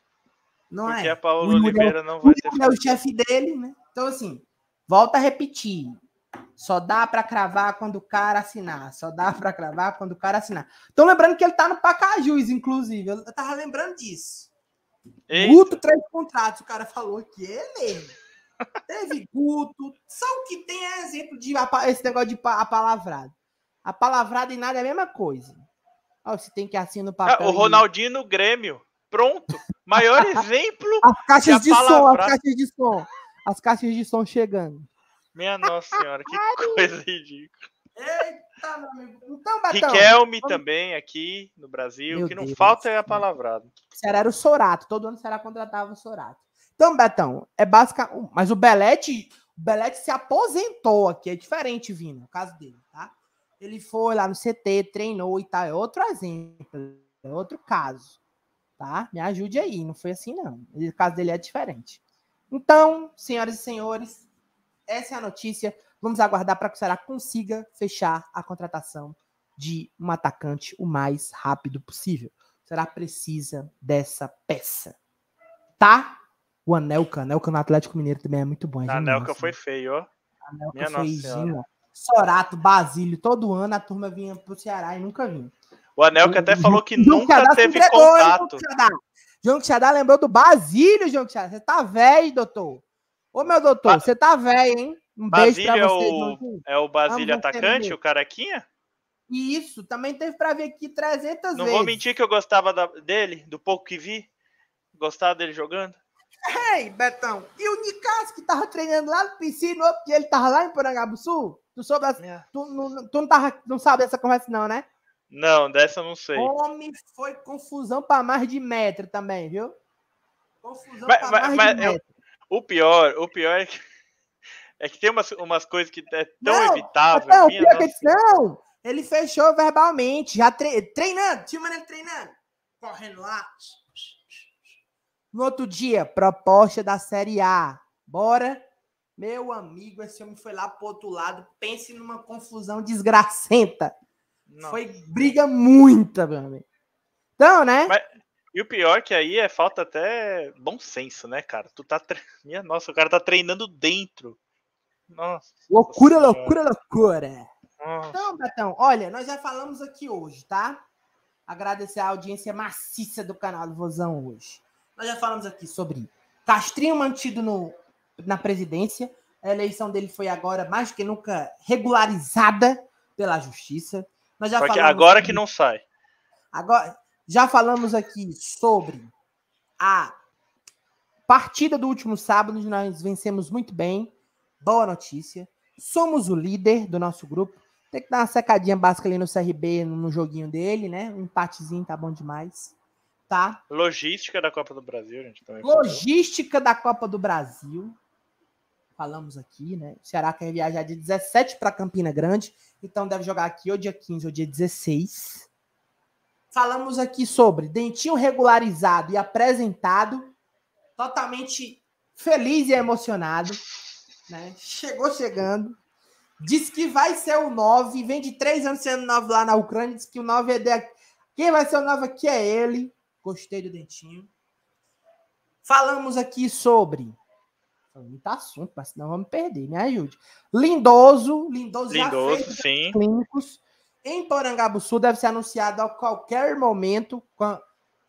S1: não porque é. a Paula o Oliveira é não vai ter fã-clube. é o chefe dele, né? Então, assim, volta a repetir. Só dá para cravar quando o cara assinar. Só dá para cravar quando o cara assinar. Então, lembrando que ele tá no Pacajus, inclusive. Eu tava lembrando disso. Eita. Guto, três contratos. O cara falou que ele mesmo. Teve Guto. Só o que tem é exemplo de esse negócio de apalavrado. A palavrada e nada é a mesma coisa. você tem que assinar no papel. É, o Ronaldinho
S2: no Grêmio. Pronto. Maior exemplo. As caixas de som, as caixas
S1: de som. As caixas de som chegando.
S2: Minha nossa senhora, que coisa ridícula. Eita,
S1: meu amigo. Então, Batão, Riquelme vamos...
S2: também aqui no Brasil. Meu que não Deus falta Deus. é a palavrada.
S1: Será era o Sorato. Todo ano será contratava o Sorato. Então, Betão, é basicamente. Mas o Belete, o Belete se aposentou aqui. É diferente, Vino, o caso dele. Ele foi lá no CT, treinou e tal. É outro exemplo, é outro caso, tá? Me ajude aí, não foi assim não. O caso dele é diferente. Então, senhoras e senhores, essa é a notícia. Vamos aguardar para que o Ceará consiga fechar a contratação de um atacante o mais rápido possível. O Ceará precisa dessa peça, tá? O Anelka, Anelka no Atlético Mineiro também é muito bom. A é Anelka nossa. Assim. foi
S2: feio, ó. A
S1: Anelka Minha foi nossa Sorato, Basílio, todo ano a turma vinha pro Ceará e nunca vinha.
S2: O que até falou que nunca teve contato.
S1: João Quixadá lembrou do Basílio, João Quixadá. Você tá velho, doutor. Ô, meu doutor, você tá velho, hein? Um Basílio beijo pra é você. É o, é o Basílio atacante, o Caraquinha? Isso, também teve pra ver aqui 300 Não vezes. Não vou
S2: mentir que eu gostava da, dele, do pouco que vi. Gostava dele jogando.
S1: Ei, Betão, e o Nicasso que tava treinando lá no piscino, porque ele tava lá em Porangabuçu? Tu soube essa, tu, não, tu não, tava, não sabe dessa conversa, não, né?
S2: Não, dessa eu não sei.
S1: Homem, foi confusão para mais de metro também, viu?
S2: Confusão para mais mas, de eu, metro. o pior, o pior é que, é que tem umas, umas coisas que é tão não, evitável. Não, minha, pior é nossa...
S1: não, ele fechou verbalmente, já tre... treinando, tinha maneira treinando, correndo lá, no outro dia, proposta da Série A. Bora? Meu amigo, esse homem foi lá pro outro lado. Pense numa confusão desgracenta. Nossa. Foi briga muita, meu amigo. Então, né? Mas,
S2: e o pior que aí é falta até bom senso, né, cara? Tu tá. Tre... Minha nossa, o cara tá treinando dentro.
S1: Nossa. Loucura, nossa. loucura, loucura. Nossa. Então, Betão, olha, nós já falamos aqui hoje, tá? Agradecer a audiência maciça do canal do Vozão hoje. Nós já falamos aqui sobre Castrinho mantido no, na presidência. A eleição dele foi agora mais do que nunca regularizada pela justiça. Nós já falamos agora que não sai. Agora já falamos aqui sobre a partida do último sábado, nós vencemos muito bem. Boa notícia. Somos o líder do nosso grupo. Tem que dar uma secadinha básica ali no CRB, no joguinho dele, né? Um empatezinho tá bom demais tá?
S2: Logística da Copa do Brasil, gente também.
S1: Logística falou. da Copa do Brasil. Falamos aqui, né? O Ceará quer viajar de 17 para Campina Grande, então deve jogar aqui ou dia 15 ou dia 16. Falamos aqui sobre Dentinho regularizado e apresentado, totalmente feliz e emocionado, né? Chegou chegando. Diz que vai ser o 9, vem de três anos sendo 9 lá na Ucrânia, diz que o 9 é de. Quem vai ser o 9 aqui é ele. Gostei do dentinho. Falamos aqui sobre. Muito assunto, mas senão vamos perder, me ajude. Lindoso, Lindoso, Lindoso já sim. clínicos. Em Porangabuçu deve ser anunciado a qualquer momento com a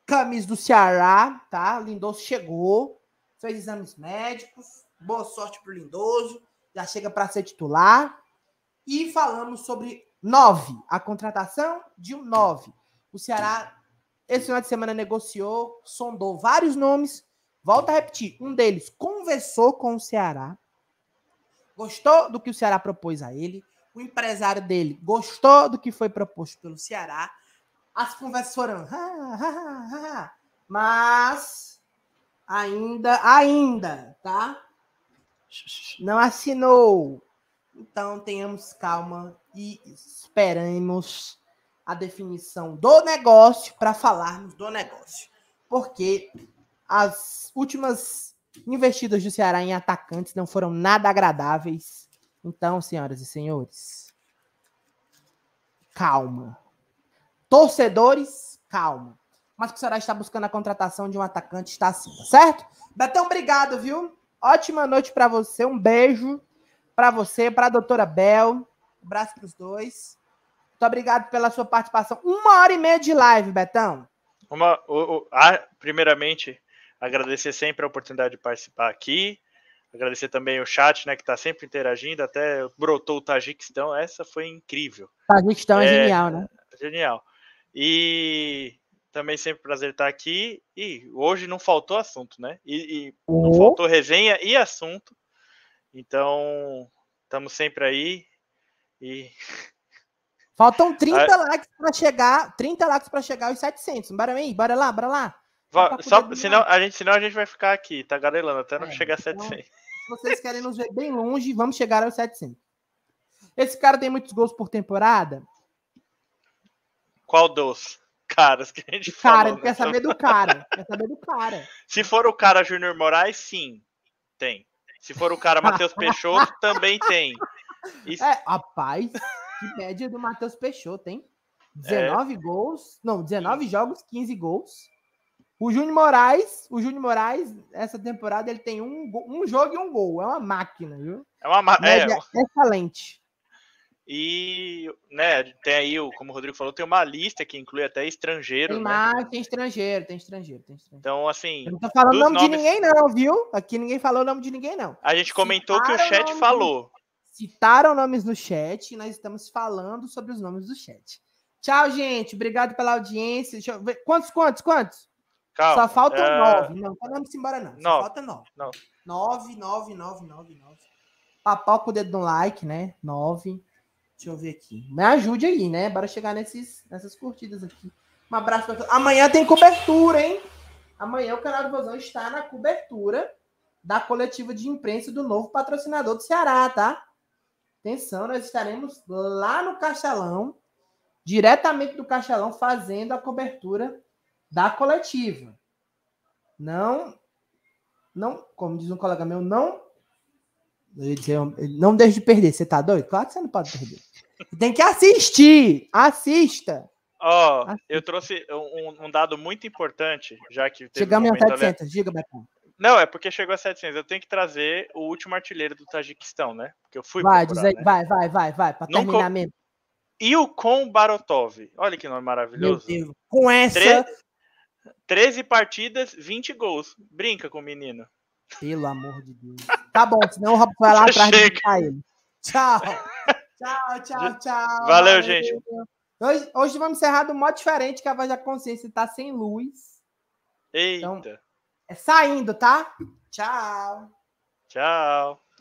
S1: camisa do Ceará, tá? Lindoso chegou, fez exames médicos. Boa sorte pro Lindoso, já chega para ser titular. E falamos sobre nove, a contratação de um nove. O Ceará esse final de semana negociou, sondou vários nomes. Volta a repetir, um deles conversou com o Ceará, gostou do que o Ceará propôs a ele, o empresário dele gostou do que foi proposto pelo Ceará, as conversas foram, mas ainda, ainda, tá? Não assinou. Então tenhamos calma e esperemos a definição do negócio para falarmos do negócio. Porque as últimas investidas do Ceará em atacantes não foram nada agradáveis. Então, senhoras e senhores, calma. Torcedores, calma. Mas o Ceará está buscando a contratação de um atacante, está assim, certo? Betão, obrigado, viu? Ótima noite para você, um beijo para você, para a doutora Bel. Um abraço para os dois. Muito obrigado pela sua participação. Uma hora e meia de live, Betão.
S2: Uma, o, o, a, primeiramente, agradecer sempre a oportunidade de participar aqui. Agradecer também o chat, né, que está sempre interagindo, até brotou o Tajiquistão. Essa foi incrível. Tajiquistão é, é genial, né? Genial. E também sempre prazer estar aqui. E hoje não faltou assunto, né? E, e uhum. não faltou resenha e assunto. Então, estamos sempre aí. E
S1: Faltam 30 é. likes para chegar, 30 likes para chegar aos 700. Bora aí, bora lá, bora lá.
S2: só, senão, a gente, senão a gente vai ficar aqui, tá garelando até não é, chegar a 700.
S1: Então, se vocês querem nos ver bem longe, vamos chegar aos 700. Esse cara tem muitos gols por temporada?
S2: Qual dos? Caras que a gente Cara, falou, quer né? saber do cara.
S1: Quer saber do cara.
S2: Se for o cara Júnior Moraes, sim, tem. Se for o cara Matheus Peixoto, também tem.
S1: E... É, rapaz. Que média do Matheus Peixoto, hein? 19 é. gols. Não, 19 jogos, 15 gols. O Júnior Moraes, o Júnior Moraes, essa temporada, ele tem um, um jogo e um gol. É uma máquina, viu? É uma máquina. É, excelente.
S2: E, né, tem aí, como o Rodrigo falou, tem uma lista que inclui até estrangeiro. Tem, né?
S1: tem estrangeiro, tem estrangeiro, tem estrangeiro.
S2: Então, assim. Eu não tô falando o nome nomes... de ninguém,
S1: não, viu? Aqui ninguém falou o nome de ninguém, não.
S2: A gente comentou Citaram que o chat falou.
S1: Citaram nomes no chat e nós estamos falando sobre os nomes do chat. Tchau, gente. Obrigado pela audiência. Deixa eu ver. Quantos, quantos, quantos? Calma, Só faltam é... nove. Não, não vamos embora, não. Só falta nove. Nove. Nove, nove, nove, nove, nove. Papau com o dedo no like, né? Nove. Deixa eu ver aqui. Me ajude aí, né? Bora chegar nesses, nessas curtidas aqui. Um abraço pra todos. Amanhã tem cobertura, hein? Amanhã o canal do Bozão está na cobertura da coletiva de imprensa do novo patrocinador do Ceará, tá? Atenção, nós estaremos lá no Castelão, diretamente do Castelão, fazendo a cobertura da coletiva. Não, não, como diz um colega meu, não, não deixe de perder. Você tá doido? Claro que você não pode perder. Tem que assistir, assista.
S2: Ó, oh, eu trouxe um, um, dado muito importante, já que Chegamos um em 700, diga, Betão. Não, é porque chegou a 700. Eu tenho que trazer o último artilheiro do Tajiquistão, né? Porque eu fui Vai, procurar, né? vai,
S1: vai, vai, vai, pra Nunca... terminar mesmo.
S2: Ilkon Barotov. Olha que nome maravilhoso. Com essa... Tre... 13 partidas, 20 gols. Brinca com o menino.
S1: Pelo amor de Deus. Tá bom, senão o Rob vai lá atrás de ele. Tchau. Tchau, tchau, tchau. Valeu, gente. Hoje, hoje vamos encerrar de um modo diferente, que a voz da consciência tá sem luz. Eita. Então, é saindo, tá? Tchau.
S2: Tchau.